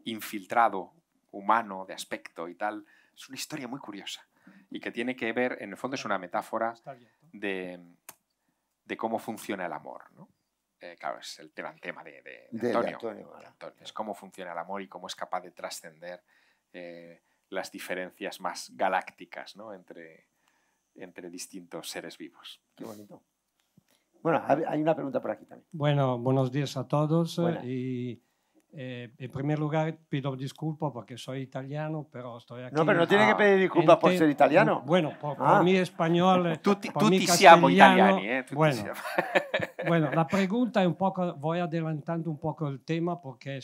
C: infiltrado, humano, de aspecto y tal. Es una historia muy curiosa y que tiene que ver, en el fondo es una metáfora de, cómo funciona el amor. ¿no? Eh, claro, es el gran tema de, Antonio. Es cómo funciona el amor y cómo es capaz de trascender eh, las diferencias más galácticas ¿no? entre, entre distintos seres vivos. Qué bonito.
A: Bueno, hay una pregunta por aquí también.
E: Bueno, buenos días a todos. Eh, y eh, en primer lugar, pido disculpas porque soy italiano, pero estoy aquí. No, pero no tiene que pedir disculpas por ser italiano. Bueno, por, mí ah. mi español. Eh, tutti, por mi siamo bueno, bueno, la pregunta es un poco. Voy adelantando un poco el tema porque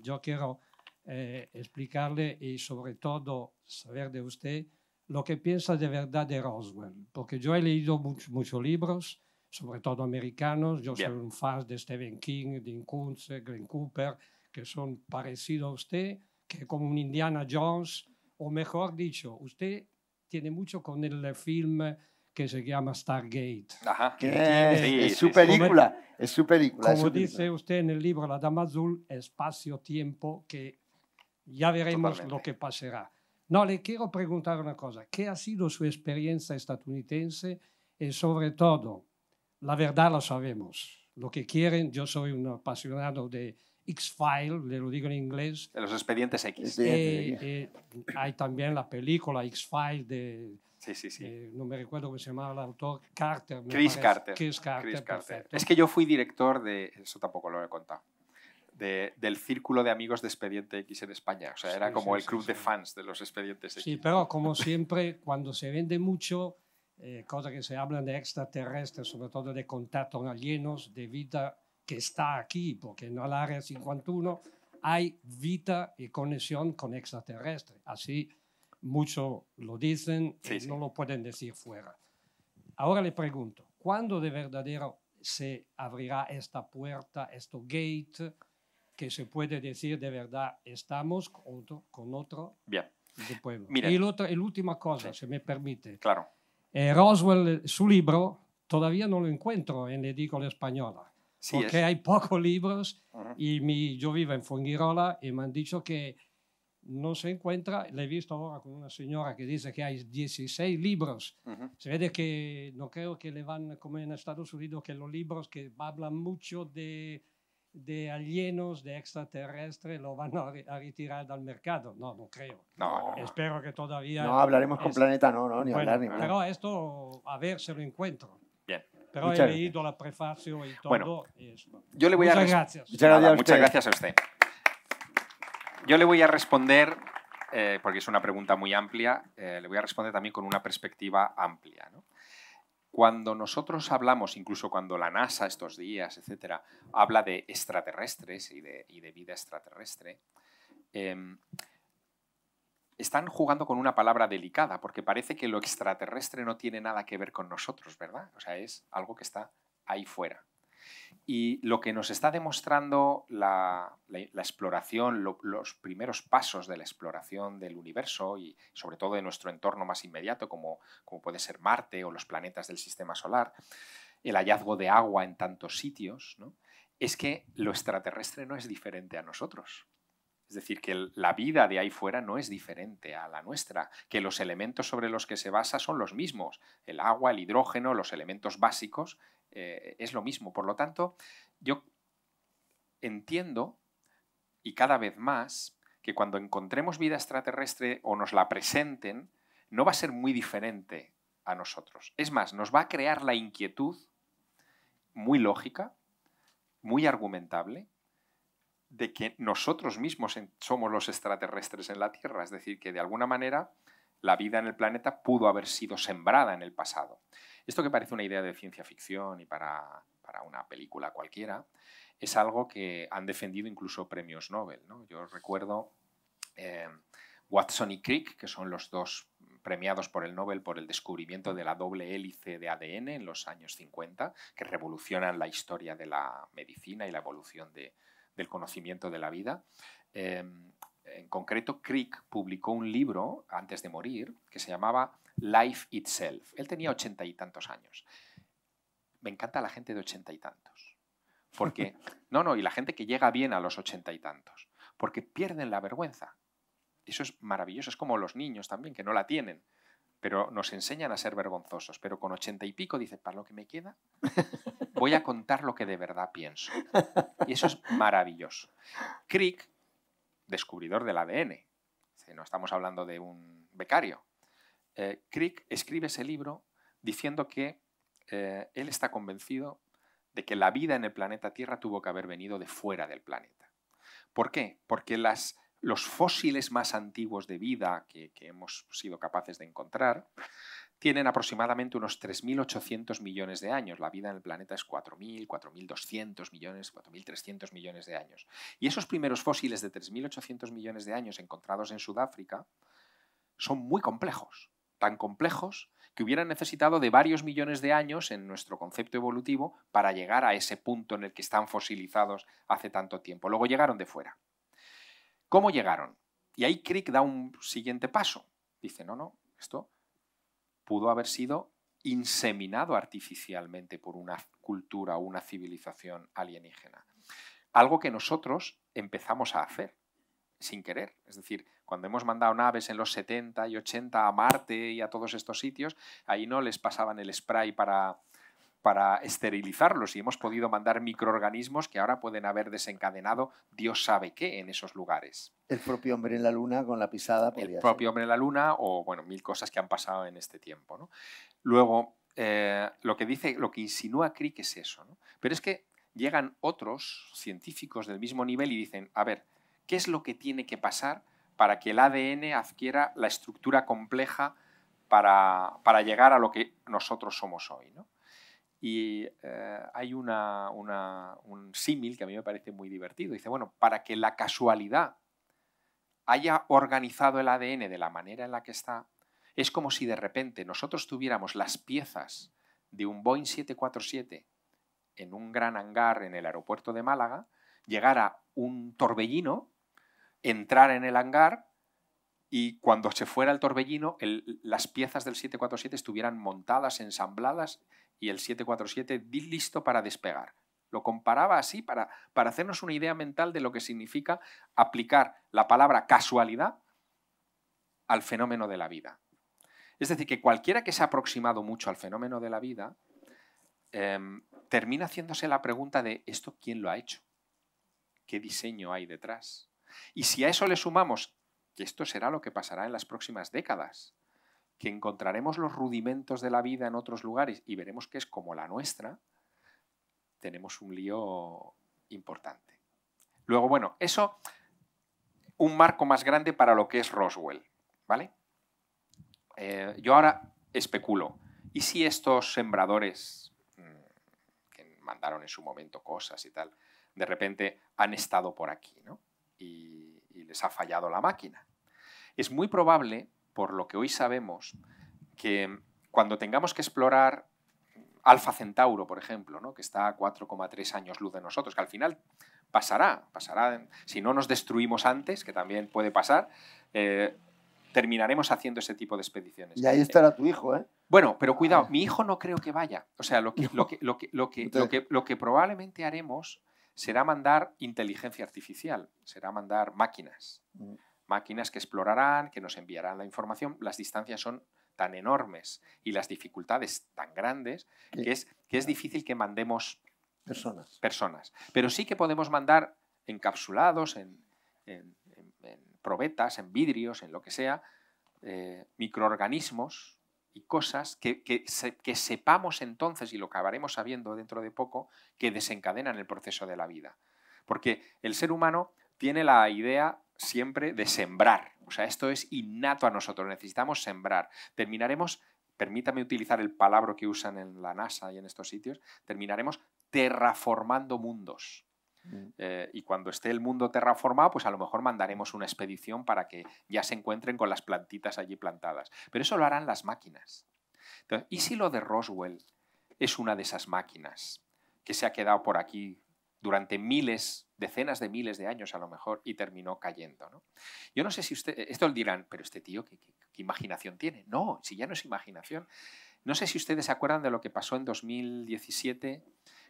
E: yo quiero explicarle y, sobre todo, saber de usted lo que piensa de verdad de Roswell. Porque yo he leído muchos libros sobre todo americanos. Yo soy un fan de Stephen King, Dean Kuntz, Glenn Cooper, que son parecidos a usted, que como un Indiana Jones, o mejor dicho, usted tiene mucho con el film que se llama Stargate. Ajá. es, su película, es su película. Como dice usted en el libro La Dama Azul, espacio-tiempo, que ya veremos lo que pasará. No, le quiero preguntar una cosa. ¿Qué ha sido su experiencia estadounidense y eh, sobre todo la verdad lo sabemos. Lo que quieren, yo soy un apasionado de X-File, le lo digo en inglés.
C: De los expedientes X. Eh,
E: eh, hay también la película X-File de... Sí, sí, sí. no me recuerdo cómo se llamaba el autor, Carter. Chris Carter. Chris Carter. Es
C: que yo fui director de... Eso tampoco lo he contado. De, del círculo de amigos de Expediente X en España. O sea, era como el club de fans de los Expedientes
E: X. Sí, pero como siempre, cuando se vende mucho, eh, cosa que se habla de extraterrestres, sobre todo de contacto con alienos, de vida que está aquí, porque en el área 51 hay vida y conexión con extraterrestres. Así muchos lo dicen no lo pueden decir fuera. Ahora le pregunto, ¿cuándo de verdadero se abrirá esta puerta, esto gate, que se puede decir de verdad estamos con otro, con otro Bien. De pueblo? Y la última cosa, si me permite. Claro. Eh, Roswell, eh, su libro, todavía no lo encuentro en la española. porque hay pocos libros y yo vivo en Fungirola y me han dicho que no se encuentra. Le he visto ahora con una señora que dice que hay 16 libros. Se ve que no creo que le van como en Estados Unidos, que los libros que hablan mucho de de alienos, de extraterrestres, lo van a, retirar del mercado. No, no creo. No, Espero que todavía... No, hablaremos con Planeta, no, no, ni hablar, ni hablar. Pero esto, a ver si lo encuentro. Bien. Pero he leído la prefacio y todo. Bueno, yo le voy muchas a... Gracias. Muchas gracias. a muchas gracias
C: a usted. Yo le voy a responder, eh, porque es una pregunta muy amplia, eh, le voy a responder también con una perspectiva amplia, ¿no? Cuando nosotros hablamos, incluso cuando la NASA estos días, etcétera, habla de extraterrestres y de, vida extraterrestre, em, están jugando con una palabra delicada, porque parece que lo extraterrestre no tiene nada que ver con nosotros, ¿verdad? O sea, es algo que está ahí fuera. Y lo que nos está demostrando la, exploración, los primeros pasos de la exploración del universo y sobre todo de nuestro entorno más inmediato, como, puede ser Marte o los planetas del Sistema Solar, el hallazgo de agua en tantos sitios, es que lo extraterrestre no es diferente a nosotros. Es decir, que la vida de ahí fuera no es diferente a la nuestra, que los elementos sobre los que se basa son los mismos, el agua, el hidrógeno, los elementos básicos eh, es lo mismo. Por lo tanto, yo entiendo y cada vez más que cuando encontremos vida extraterrestre o nos la presenten, no va a ser muy diferente a nosotros. Es más, nos va a crear la inquietud muy lógica, muy argumentable, de que nosotros mismos somos los extraterrestres en la Tierra. Es decir, que de alguna manera la vida en el planeta pudo haber sido sembrada en el pasado. Esto que parece una idea de ciencia ficción y para, una película cualquiera, es algo que han defendido incluso premios Nobel. Yo recuerdo eh, Watson y Crick, que son los dos premiados por el Nobel por el descubrimiento de la doble hélice de ADN en los años 50, que revolucionan la historia de la medicina y la evolución del conocimiento de la vida. Eh, en concreto, Crick publicó un libro antes de morir que se llamaba Life Itself. Él tenía ochenta y tantos años. Me encanta la gente de ochenta y tantos. Porque, no, no, y la gente que llega bien a los ochenta y tantos. Porque pierden la vergüenza. Eso es maravilloso. Es como los niños también, que no la tienen. Pero nos enseñan a ser vergonzosos. Pero con ochenta y pico dice, para lo que me queda, voy a contar lo que de verdad pienso. Y eso es maravilloso. Crick descubridor del ADN. No estamos hablando de un becario. Eh, Crick escribe ese libro diciendo que eh, él está convencido de que la vida en el planeta Tierra tuvo que haber venido de fuera del planeta. ¿Por qué? Porque los fósiles más antiguos de vida que hemos sido capaces de encontrar tienen aproximadamente unos 3.800 millones de años. La vida en el planeta es 4.000, 4.200 millones, 4.300 millones de años. Y esos primeros fósiles de 3.800 millones de años encontrados en Sudáfrica son muy complejos, tan complejos que hubieran necesitado de varios millones de años en nuestro concepto evolutivo para llegar a ese punto en el que están fosilizados hace tanto tiempo. Luego llegaron de fuera. ¿Cómo llegaron? Y ahí Crick da un siguiente paso. Dice, no, no, esto pudo haber sido inseminado artificialmente por una cultura o una civilización alienígena. Algo que nosotros empezamos a hacer sin querer. Es decir, cuando hemos mandado naves en los 70 y 80 a Marte y a todos estos sitios, ahí no les pasaban el spray para para esterilizarlos y hemos podido mandar microorganismos que ahora pueden haber desencadenado Dios sabe qué en esos lugares.
A: El propio hombre en la luna con la pisada. El propio
C: hombre en la luna o, bueno, mil cosas que han pasado en este tiempo. ¿no? Luego, eh, lo que dice, lo que insinúa Crick es eso. ¿no? Pero es que llegan otros científicos del mismo nivel y dicen, a ver, ¿qué es lo que tiene que pasar para que el ADN adquiera la estructura compleja para, para llegar a lo que nosotros somos hoy? ¿no? Y eh, hay una, un símil que a mí me parece muy divertido. Dice, bueno, para que la casualidad haya organizado el ADN de la manera en la que está, es como si de repente nosotros tuviéramos las piezas de un Boeing 747 en un gran hangar en el aeropuerto de Málaga, llegara un torbellino, entrar en el hangar y cuando se fuera el torbellino, las piezas del 747 estuvieran montadas, ensambladas y el 747 listo para despegar. Lo comparaba así para, para hacernos una idea mental de lo que significa aplicar la palabra casualidad al fenómeno de la vida. Es decir, que cualquiera que se ha aproximado mucho al fenómeno de la vida em, termina haciéndose la pregunta de ¿esto quién lo ha hecho? ¿Qué diseño hay detrás? Y si a eso le sumamos que esto será lo que pasará en las próximas décadas, que encontraremos los rudimentos de la vida en otros lugares y veremos que es como la nuestra, tenemos un lío importante. Luego, bueno, eso, un marco más grande para lo que es Roswell, ¿vale? Eh, yo ahora especulo, ¿y si estos sembradores mm, que mandaron en su momento cosas y tal, de repente han estado por aquí, y, y les ha fallado la máquina. Es muy probable por lo que hoy sabemos, que cuando tengamos que explorar Alfa Centauro, por ejemplo, que está a 4,3 años luz de nosotros, que al final pasará, pasará, si no nos destruimos antes, que también puede pasar, eh, terminaremos haciendo ese tipo de expediciones. Y ahí
A: estará tu hijo, ¿eh?
C: Bueno, pero cuidado, ah. mi hijo no creo que vaya. O sea, lo que probablemente haremos será mandar inteligencia artificial, será mandar máquinas. Mm máquinas que explorarán, que nos enviarán la información. Las distancias son tan enormes y las dificultades tan grandes que es, que es difícil que mandemos personas. personas. Pero sí que podemos mandar encapsulados en, probetas, en vidrios, en lo que sea, eh, microorganismos y cosas que, que, sepamos entonces, y lo acabaremos sabiendo dentro de poco, que desencadenan el proceso de la vida. Porque el ser humano tiene la idea siempre de sembrar. O sea, esto es innato a nosotros, necesitamos sembrar. Terminaremos, permítame utilizar el palabra que usan en la NASA y en estos sitios, terminaremos terraformando mundos. Mm. Eh, y cuando esté el mundo terraformado, pues a lo mejor mandaremos una expedición para que ya se encuentren con las plantitas allí plantadas. Pero eso lo harán las máquinas. Entonces, ¿Y si lo de Roswell es una de esas máquinas que se ha quedado por aquí durante miles, decenas de miles de años a lo mejor, y terminó cayendo. Yo no sé si ustedes, esto dirán, pero este tío, ¿qué, imaginación tiene? No, si ya no es imaginación. No sé si ustedes se acuerdan de lo que pasó en 2017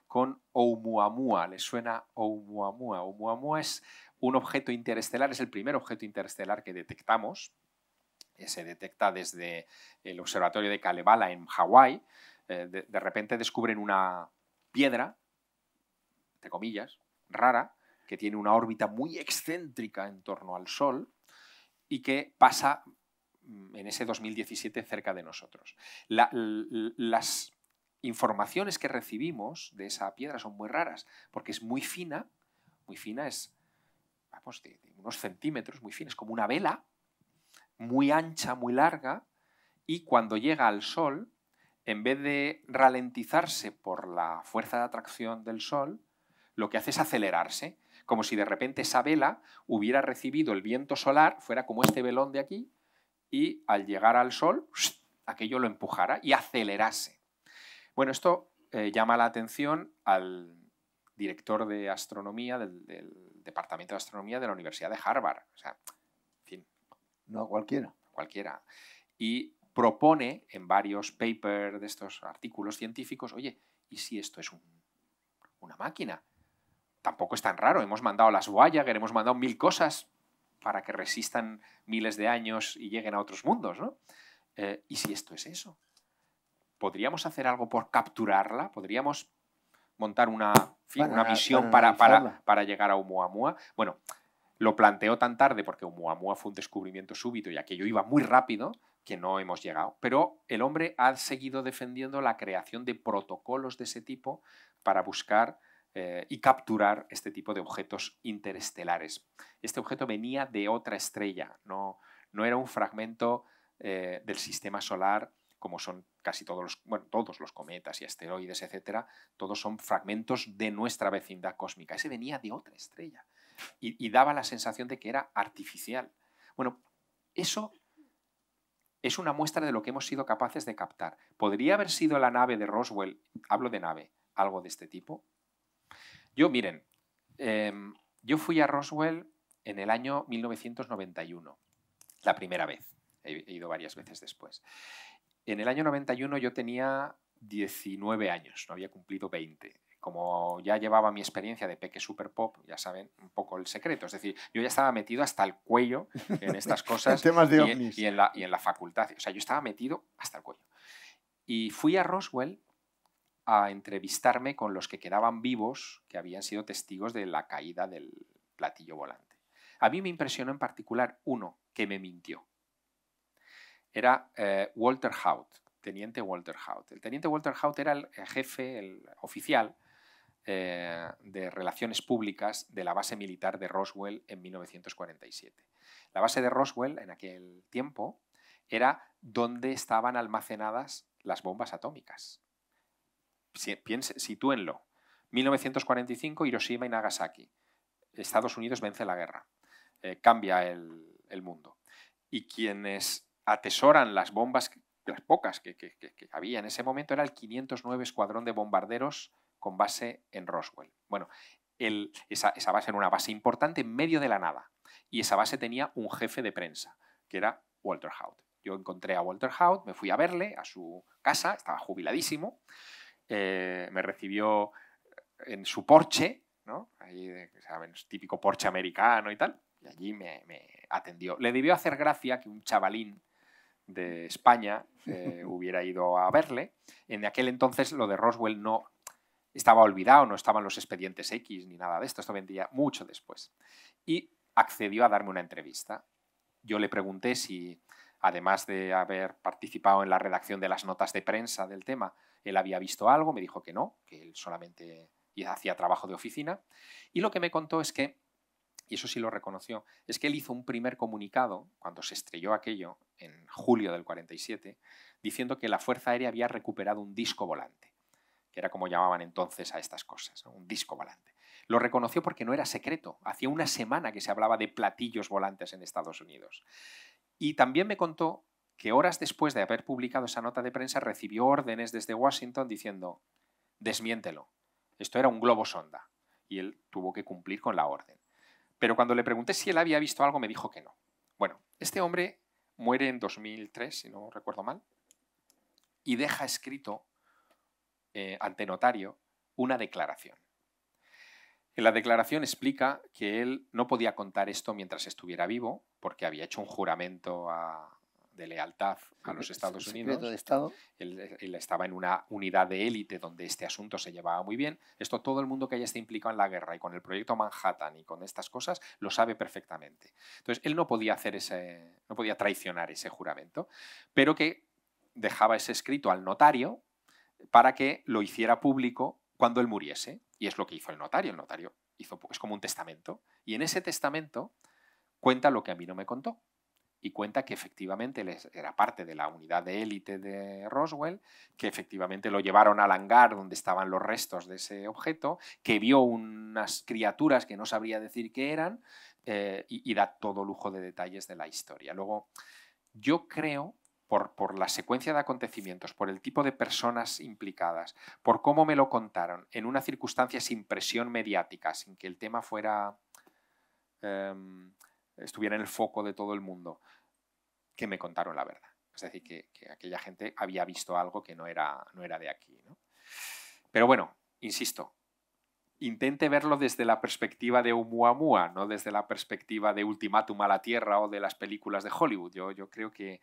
C: con Oumuamua. ¿Les suena Oumuamua? Oumuamua es un objeto interestelar, es el primer objeto interestelar que detectamos. Eh, se detecta desde el observatorio de Kalevala en Hawái. Eh, de repente descubren una piedra entre comillas, rara, que tiene una órbita muy excéntrica en torno al Sol y que pasa mm, en ese 2017 cerca de nosotros. las informaciones que recibimos de esa piedra son muy raras, porque es muy fina, muy fina es, vamos, unos centímetros, muy fina, es como una vela, muy ancha, muy larga, y cuando llega al Sol, en vez de ralentizarse por la fuerza de atracción del Sol, lo que hace es acelerarse, como si de repente esa vela hubiera recibido el viento solar, fuera como este velón de aquí, y al llegar al sol, aquello lo empujara y acelerase. Bueno, esto eh, llama la atención al director de astronomía del, Departamento de Astronomía de la Universidad de Harvard. O sea, en fin.
A: No, cualquiera.
C: Cualquiera. Y propone en varios papers de estos artículos científicos, oye, ¿y si esto es una máquina? tampoco es tan raro. Hemos mandado las Voyager, hemos mandado mil cosas para que resistan miles de años y lleguen a otros mundos, ¿no? Eh, ¿Y si esto es eso? ¿Podríamos hacer algo por capturarla? ¿Podríamos montar una, misión para, para, para, llegar a Oumuamua? Bueno, lo planteó tan tarde porque Oumuamua fue un descubrimiento súbito y aquello iba muy rápido que no hemos llegado. Pero el hombre ha seguido defendiendo la creación de protocolos de ese tipo para buscar eh, y capturar este tipo de objetos interestelares. Este objeto venía de otra estrella, no, no era un fragmento eh, del sistema solar como son casi todos los, todos los cometas y asteroides, etcétera, todos son fragmentos de nuestra vecindad cósmica. Ese venía de otra estrella y daba la sensación de que era artificial. Bueno, eso es una muestra de lo que hemos sido capaces de captar. ¿Podría haber sido la nave de Roswell, hablo de nave, algo de este tipo? Yo, miren, em, yo fui a Roswell en el año 1991, la primera vez. He, ido varias veces después. En el año 91 yo tenía 19 años, no había cumplido 20. Como ya llevaba mi experiencia de peque super pop, ya saben un poco el secreto. Es decir, yo ya estaba metido hasta el cuello en estas cosas. de y, en, la, y en la facultad. O sea, yo estaba metido hasta el cuello. Y fui a Roswell a entrevistarme con los que quedaban vivos que habían sido testigos de la caída del platillo volante. A mí me impresionó en particular uno que me mintió. Era eh, Walter Hout, teniente Walter Hout. El teniente Walter Hout era el jefe, el oficial eh, de relaciones públicas de la base militar de Roswell en 1947. La base de Roswell en aquel tiempo era donde estaban almacenadas las bombas atómicas piense, sitúenlo. 1945, Hiroshima y Nagasaki. Estados Unidos vence la guerra, eh, cambia el, mundo. Y quienes atesoran las bombas, las pocas que, que, había en ese momento, era el 509 Escuadrón de Bombarderos con base en Roswell. Bueno, esa, esa base era una base importante en medio de la nada. Y esa base tenía un jefe de prensa, que era Walter Hout. Yo encontré a Walter Hout, me fui a verle a su casa, estaba jubiladísimo, eh, me recibió en su porche ¿no? Típico Porsche americano y tal. Y allí me, atendió. Le debió hacer gracia que un chavalín de España eh, hubiera ido a verle. En aquel entonces lo de Roswell no estaba olvidado, no estaban los expedientes X ni nada de esto. Esto vendía mucho después. Y accedió a darme una entrevista. Yo le pregunté si además de haber participado en la redacción de las notas de prensa del tema, él había visto algo, me dijo que no, que él solamente hacía trabajo de oficina. Y lo que me contó es que, y eso sí lo reconoció, es que él hizo un primer comunicado cuando se estrelló aquello en julio del 47, diciendo que la Fuerza Aérea había recuperado un disco volante, que era como llamaban entonces a estas cosas, un disco volante. Lo reconoció porque no era secreto, hacía una semana que se hablaba de platillos volantes en Estados Unidos. Y también me contó que horas después de haber publicado esa nota de prensa recibió órdenes desde Washington diciendo, desmiéntelo, esto era un globo sonda, y él tuvo que cumplir con la orden. Pero cuando le pregunté si él había visto algo, me dijo que no. Bueno, este hombre muere en 2003, si no recuerdo mal, y deja escrito eh, ante notario una declaración. En la declaración explica que él no podía contar esto mientras estuviera vivo, porque había hecho un juramento de lealtad a los Estados Unidos. De Estado. Él, estaba en una unidad de élite donde este asunto se llevaba muy bien. Esto todo el mundo que haya estado implicado en la guerra y con el proyecto Manhattan y con estas cosas lo sabe perfectamente. Entonces, él no podía hacer ese, no podía traicionar ese juramento, pero que dejaba ese escrito al notario para que lo hiciera público cuando él muriese. Y es lo que hizo el notario. El notario hizo, es como un testamento. Y en ese testamento cuenta lo que a mí no me contó. Y cuenta que efectivamente él era parte de la unidad de élite de Roswell, que efectivamente lo llevaron al hangar donde estaban los restos de ese objeto, que vio unas criaturas que no sabría decir qué eran, eh, y da todo lujo de detalles de la historia. Luego, yo creo por, la secuencia de acontecimientos, por el tipo de personas implicadas, por cómo me lo contaron, en una circunstancia sin presión mediática, sin que el tema fuera. Em, estuviera en el foco de todo el mundo, que me contaron la verdad. Es decir, que, aquella gente había visto algo que no era, no era de aquí. Pero bueno, insisto, intente verlo desde la perspectiva de Oumuamua, no desde la perspectiva de Ultimátum a la Tierra o de las películas de Hollywood. Yo, yo creo que,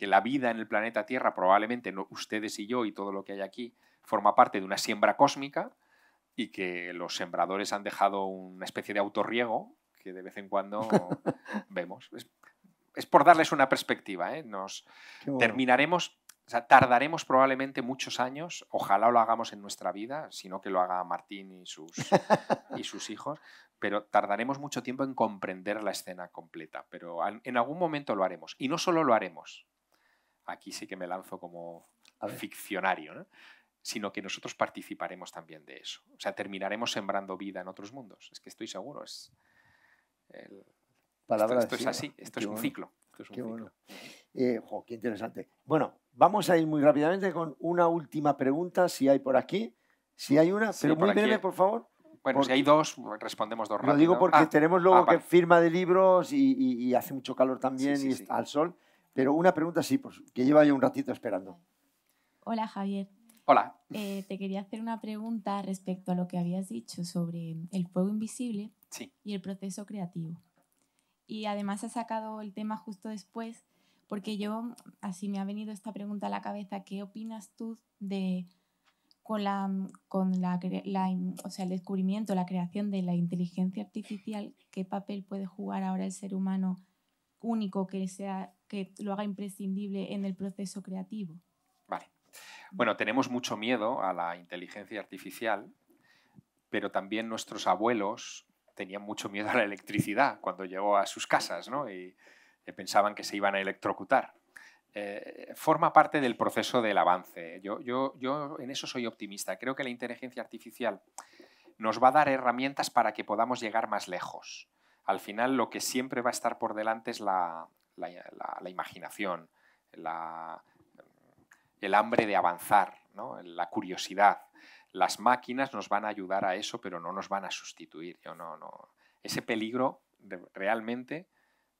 C: la vida en el planeta Tierra, probablemente no, ustedes y yo y todo lo que hay aquí, forma parte de una siembra cósmica y que los sembradores han dejado una especie de autorriego que de vez en cuando vemos. Es, por darles una perspectiva. ¿eh? Nos terminaremos o sea, tardaremos probablemente muchos años, ojalá lo hagamos en nuestra vida, sino que lo haga Martín y sus, y sus hijos, pero tardaremos mucho tiempo en comprender la escena completa, pero en algún momento lo haremos. Y no solo lo haremos, aquí sí que me lanzo como ficcionario, sino que nosotros participaremos también de eso. O sea, terminaremos sembrando vida en otros mundos, es que estoy seguro, es...
A: El... esto, es así, esto es un ciclo. Eh, qué interesante. Bueno, Vamos a ir muy rápidamente con una última pregunta, si hay por aquí. Si hay una, pero muy breve, por
C: favor. Bueno, si hay dos, respondemos dos rápido. Lo digo porque ah, tenemos ah, luego que
A: firma de libros y, hace mucho calor también y al sol. Pero una pregunta sí, pues, que lleva ya un ratito esperando.
B: Hola, Javier. Hola. Eh, te quería hacer una pregunta respecto a lo que habías dicho sobre el fuego invisible y el proceso creativo. Y además has sacado el tema justo después porque yo, así me ha venido esta pregunta a la cabeza, ¿qué opinas tú de con la, con la, o sea, el descubrimiento, la creación de la inteligencia artificial, qué papel puede jugar ahora el ser humano único que sea que lo haga imprescindible en el proceso creativo? Vale.
C: Bueno, tenemos mucho miedo a la inteligencia artificial, pero también nuestros abuelos tenían mucho miedo a la electricidad cuando llegó a sus casas, ¿no? pensaban que se iban a electrocutar. Eh, forma parte del proceso del avance. Yo, yo, yo en eso soy optimista. Creo que la inteligencia artificial nos va a dar herramientas para que podamos llegar más lejos. Al final lo que siempre va a estar por delante es la, imaginación, el hambre de avanzar, ¿no? la curiosidad. Las máquinas nos van a ayudar a eso, pero no nos van a sustituir. Yo no, no. Ese peligro realmente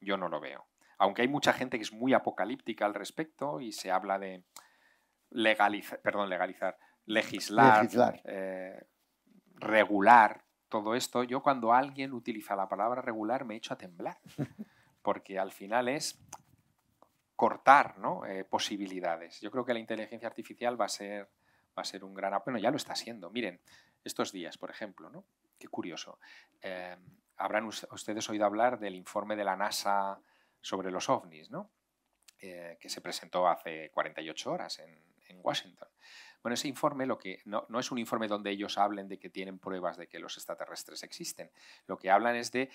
C: yo no lo veo aunque hay mucha gente que es muy apocalíptica al respecto y se habla de legalizar, perdón, legalizar, legislar, eh, regular todo esto, yo cuando alguien utiliza la palabra regular me echo a temblar, porque al final es cortar ¿no? Eh, posibilidades. Yo creo que la inteligencia artificial va a ser, va a ser un gran... Bueno, ya lo está siendo. Miren, estos días, por ejemplo, ¿no? Qué curioso. Eh, habrán ustedes oído hablar del informe de la NASA sobre los ovnis, ¿no? Eh, que se presentó hace 48 horas en, Washington. Bueno, ese informe lo que, no, es un informe donde ellos hablen de que tienen pruebas de que los extraterrestres existen. Lo que hablan es de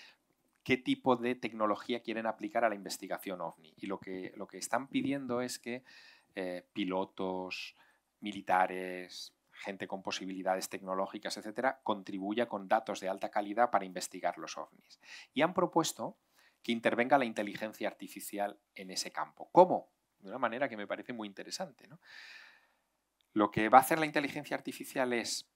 C: qué tipo de tecnología quieren aplicar a la investigación ovni. Y lo que, lo que están pidiendo es que eh, pilotos, militares, gente con posibilidades tecnológicas, etcétera, contribuya con datos de alta calidad para investigar los ovnis. Y han propuesto que intervenga la inteligencia artificial en ese campo. ¿Cómo? De una manera que me parece muy interesante. Lo que va a hacer la inteligencia artificial es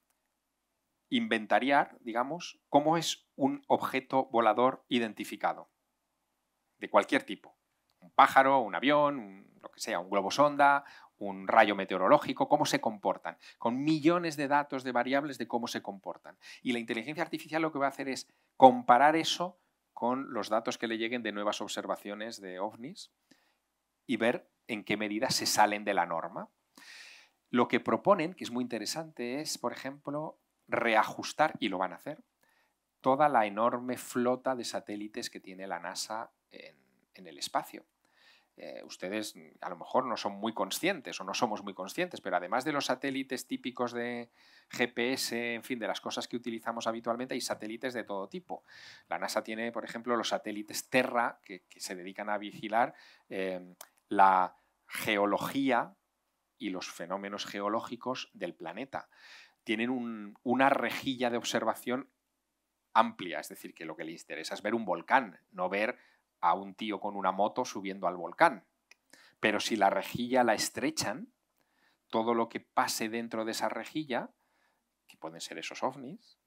C: inventariar, digamos, cómo es un objeto volador identificado, de cualquier tipo. Un pájaro, un avión, lo que sea, un globo sonda, un rayo meteorológico, cómo se comportan, con millones de datos de variables de cómo se comportan. Y la inteligencia artificial lo que va a hacer es comparar eso con los datos que le lleguen de nuevas observaciones de ovnis y ver en qué medida se salen de la norma. Lo que proponen, que es muy interesante, es, por ejemplo, reajustar, y lo van a hacer, toda la enorme flota de satélites que tiene la NASA en, en el espacio. Eh, ustedes mm, a lo mejor no son muy conscientes o no somos muy conscientes, pero además de los satélites típicos de GPS, en fin, de las cosas que utilizamos habitualmente, hay satélites de todo tipo. La NASA tiene, por ejemplo, los satélites Terra, que, se dedican a vigilar em, la geología y los fenómenos geológicos del planeta. Tienen una rejilla de observación amplia, es decir, que lo que les interesa es ver un volcán, no ver a un tío con una moto subiendo al volcán. Pero si la rejilla la estrechan, todo lo que pase dentro de esa rejilla, que pueden ser esos ovnis,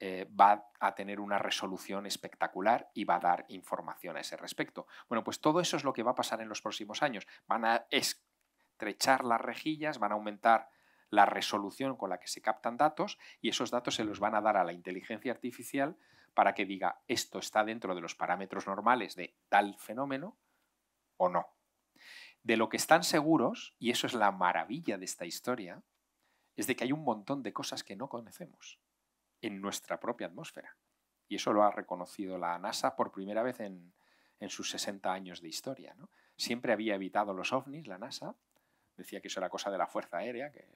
C: eh, va a tener una resolución espectacular y va a dar información a ese respecto. Bueno, pues todo eso es lo que va a pasar en los próximos años. Van a estrechar las rejillas, van a aumentar la resolución con la que se captan datos y esos datos se los van a dar a la inteligencia artificial para que diga esto está dentro de los parámetros normales de tal fenómeno o no. De lo que están seguros, y eso es la maravilla de esta historia, es de que hay un montón de cosas que no conocemos en nuestra propia atmósfera. Y eso lo ha reconocido la NASA por primera vez en, sus 60 años de historia. Siempre había evitado los ovnis, la NASA. Decía que eso era cosa de la Fuerza Aérea, que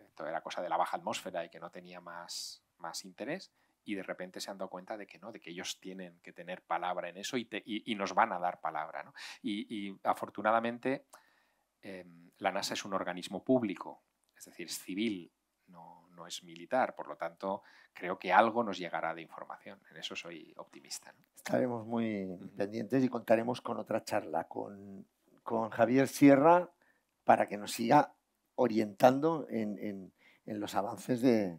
C: esto eh, era cosa de la baja atmósfera y que no tenía más, más interés y de repente se han dado cuenta de que no, de que ellos tienen que tener palabra en eso y, nos van a dar palabra. Y, afortunadamente em, la NASA es un organismo público, es decir, es civil, no, es militar, por lo tanto creo que algo nos llegará de información, en eso soy optimista.
A: Estaremos muy pendientes y contaremos con otra charla con, Javier Sierra para que nos siga orientando en los avances de,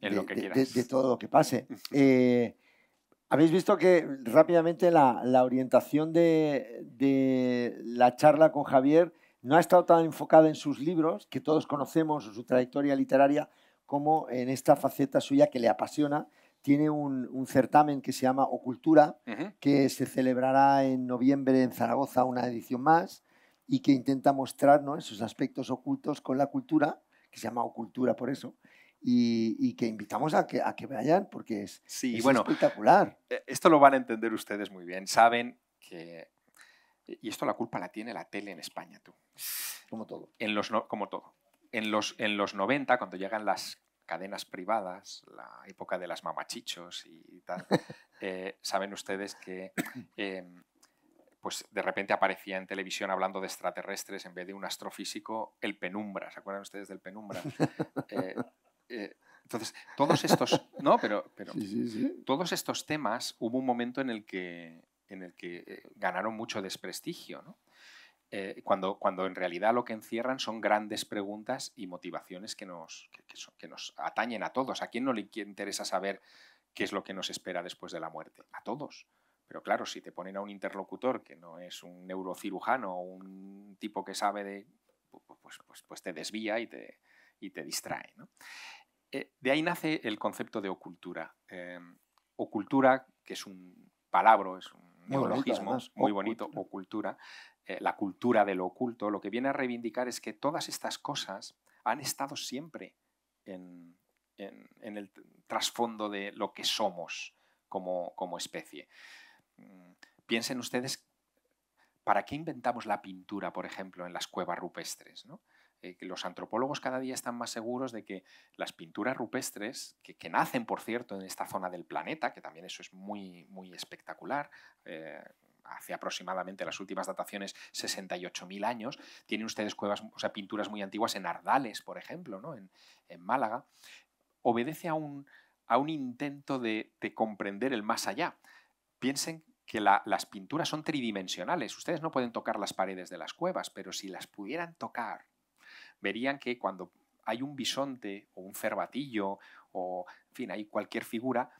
E: de,
A: todo lo que pase. Eh, habéis visto que rápidamente la, orientación de, la charla con Javier no ha estado tan enfocada en sus libros, que todos conocemos, su trayectoria literaria, como en esta faceta suya que le apasiona. Tiene un, certamen que se llama Ocultura, que se celebrará en noviembre en Zaragoza, una edición más, y que intenta mostrar ¿no? esos aspectos ocultos con la cultura, que se llama Ocultura por eso, y, que invitamos a que, a vayan porque es, espectacular.
C: Eh, esto lo van a entender ustedes muy bien. Saben que... Y esto la culpa la tiene la tele en España, tú. Como todo. En los, como todo. En los, en los 90, cuando llegan las cadenas privadas, la época de las mamachichos y tal, eh, saben ustedes que eh, pues de repente aparecía en televisión hablando de extraterrestres en vez de un astrofísico, el penumbra. ¿Se acuerdan ustedes del penumbra? Eh, eh, entonces, todos estos, no, pero, pero todos estos temas hubo un momento en el que, en el que eh, ganaron mucho desprestigio, eh, cuando, cuando en realidad lo que encierran son grandes preguntas y motivaciones que nos, que, nos atañen a todos. ¿A quién no le interesa saber qué es lo que nos espera después de la muerte? A todos. Pero claro, si te ponen a un interlocutor que no es un neurocirujano o un tipo que sabe de... Pues, pues, pues te desvía y te, y te distrae. ¿no? Eh, de ahí nace el concepto de ocultura. Em, ocultura, que es un palabra, es un neologismo muy bonito, ocultura. Eh, la cultura de lo oculto, lo que viene a reivindicar es que todas estas cosas han estado siempre en, el trasfondo de lo que somos como, como especie. Mm, piensen ustedes, ¿para qué inventamos la pintura, por ejemplo, en las cuevas rupestres? ¿no? Eh, los antropólogos cada día están más seguros de que las pinturas rupestres, que, nacen, por cierto, en esta zona del planeta, que también eso es muy, muy espectacular, eh, hace aproximadamente las últimas dataciones 68.000 años. Tienen ustedes cuevas, o sea, pinturas muy antiguas en Ardales, por ejemplo, ¿no? en, Málaga. Obedece a un, a un intento de, comprender el más allá. Piensen que las pinturas son tridimensionales. Ustedes no pueden tocar las paredes de las cuevas, pero si las pudieran tocar, verían que cuando hay un bisonte o un cervatillo o, en fin, hay cualquier figura,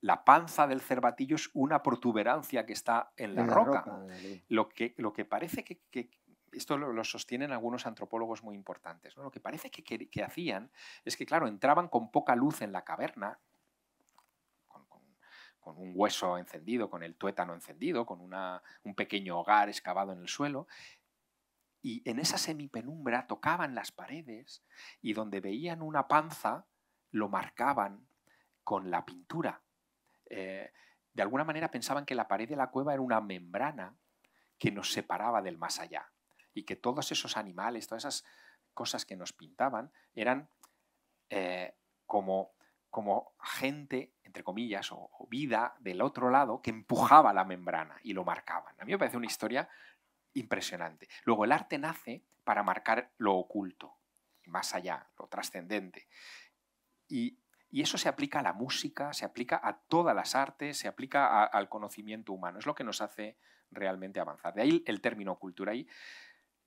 C: la panza del cervatillo es una protuberancia que está en la, roca. lo, que, lo que parece que, esto lo, sostienen algunos antropólogos muy importantes, lo que parece que, hacían es que, claro, entraban con poca luz en la caverna, con, un hueso encendido, con el tuétano encendido, con un pequeño hogar excavado en el suelo, y en esa semipenumbra tocaban las paredes y donde veían una panza lo marcaban con la pintura. Eh, de alguna manera pensaban que la pared de la cueva era una membrana que nos separaba del más allá y que todos esos animales, todas esas cosas que nos pintaban eran eh, como, como gente, entre comillas, o, o, vida del otro lado que empujaba la membrana y lo marcaban. A mí me parece una historia impresionante. Luego, el arte nace para marcar lo oculto, más allá, lo trascendente. Y, eso se aplica a la música, se aplica a todas las artes, se aplica al conocimiento humano. Es lo que nos hace realmente avanzar. De ahí el término cultura.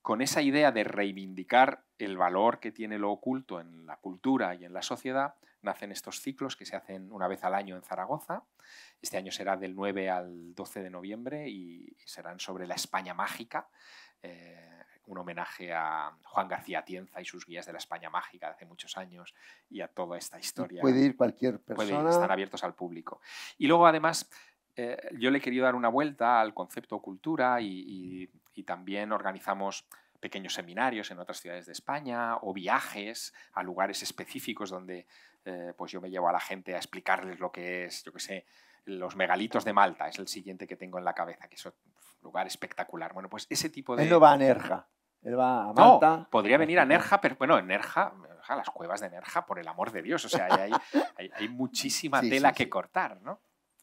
C: con esa idea de reivindicar el valor que tiene lo oculto en la cultura y en la sociedad, hacen estos ciclos que se hacen una vez al año en Zaragoza. Este año será del 9 al 12 de noviembre y serán sobre la España mágica, eh, un homenaje a Juan García Tienza y sus guías de la España mágica de hace muchos años y a toda esta historia. Puede ir
A: cualquier persona. Puede
C: abiertos al público. Y luego, además, eh, yo le he querido dar una vuelta al concepto cultura y también organizamos pequeños seminarios en otras ciudades de España o viajes a lugares específicos donde eh, pues yo me llevo a la gente a explicarles lo que es, yo que sé, los megalitos de Malta, es el siguiente que tengo en la cabeza, que es un lugar espectacular. Bueno, pues ese tipo de... Él no va a Nerja,
A: él va a Malta. podría venir a Nerja,
C: pero bueno, en Nerja, las cuevas de Nerja, por el amor de Dios, o sea, hay, muchísima tela que cortar, ¿no?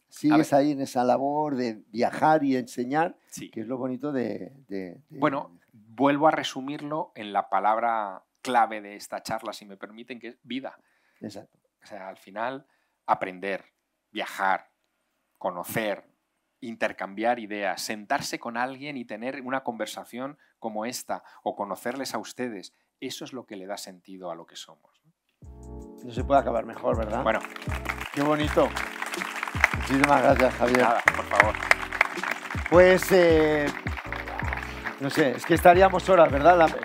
A: sigues ahí en esa labor de viajar y enseñar, sí. que es lo bonito de, de,
C: Bueno, vuelvo a resumirlo en la palabra clave de esta charla, si me permiten, que es vida. Exacto. O sea, al final, aprender, viajar, conocer, intercambiar ideas, sentarse con alguien y tener una conversación como esta o conocerles a ustedes, eso es lo que le da sentido a lo que somos.
A: No se puede acabar mejor, ¿verdad? Bueno, qué bonito. Muchísimas gracias, Javier. Nada, por favor. Pues eh, no sé, es que estaríamos horas, ¿verdad?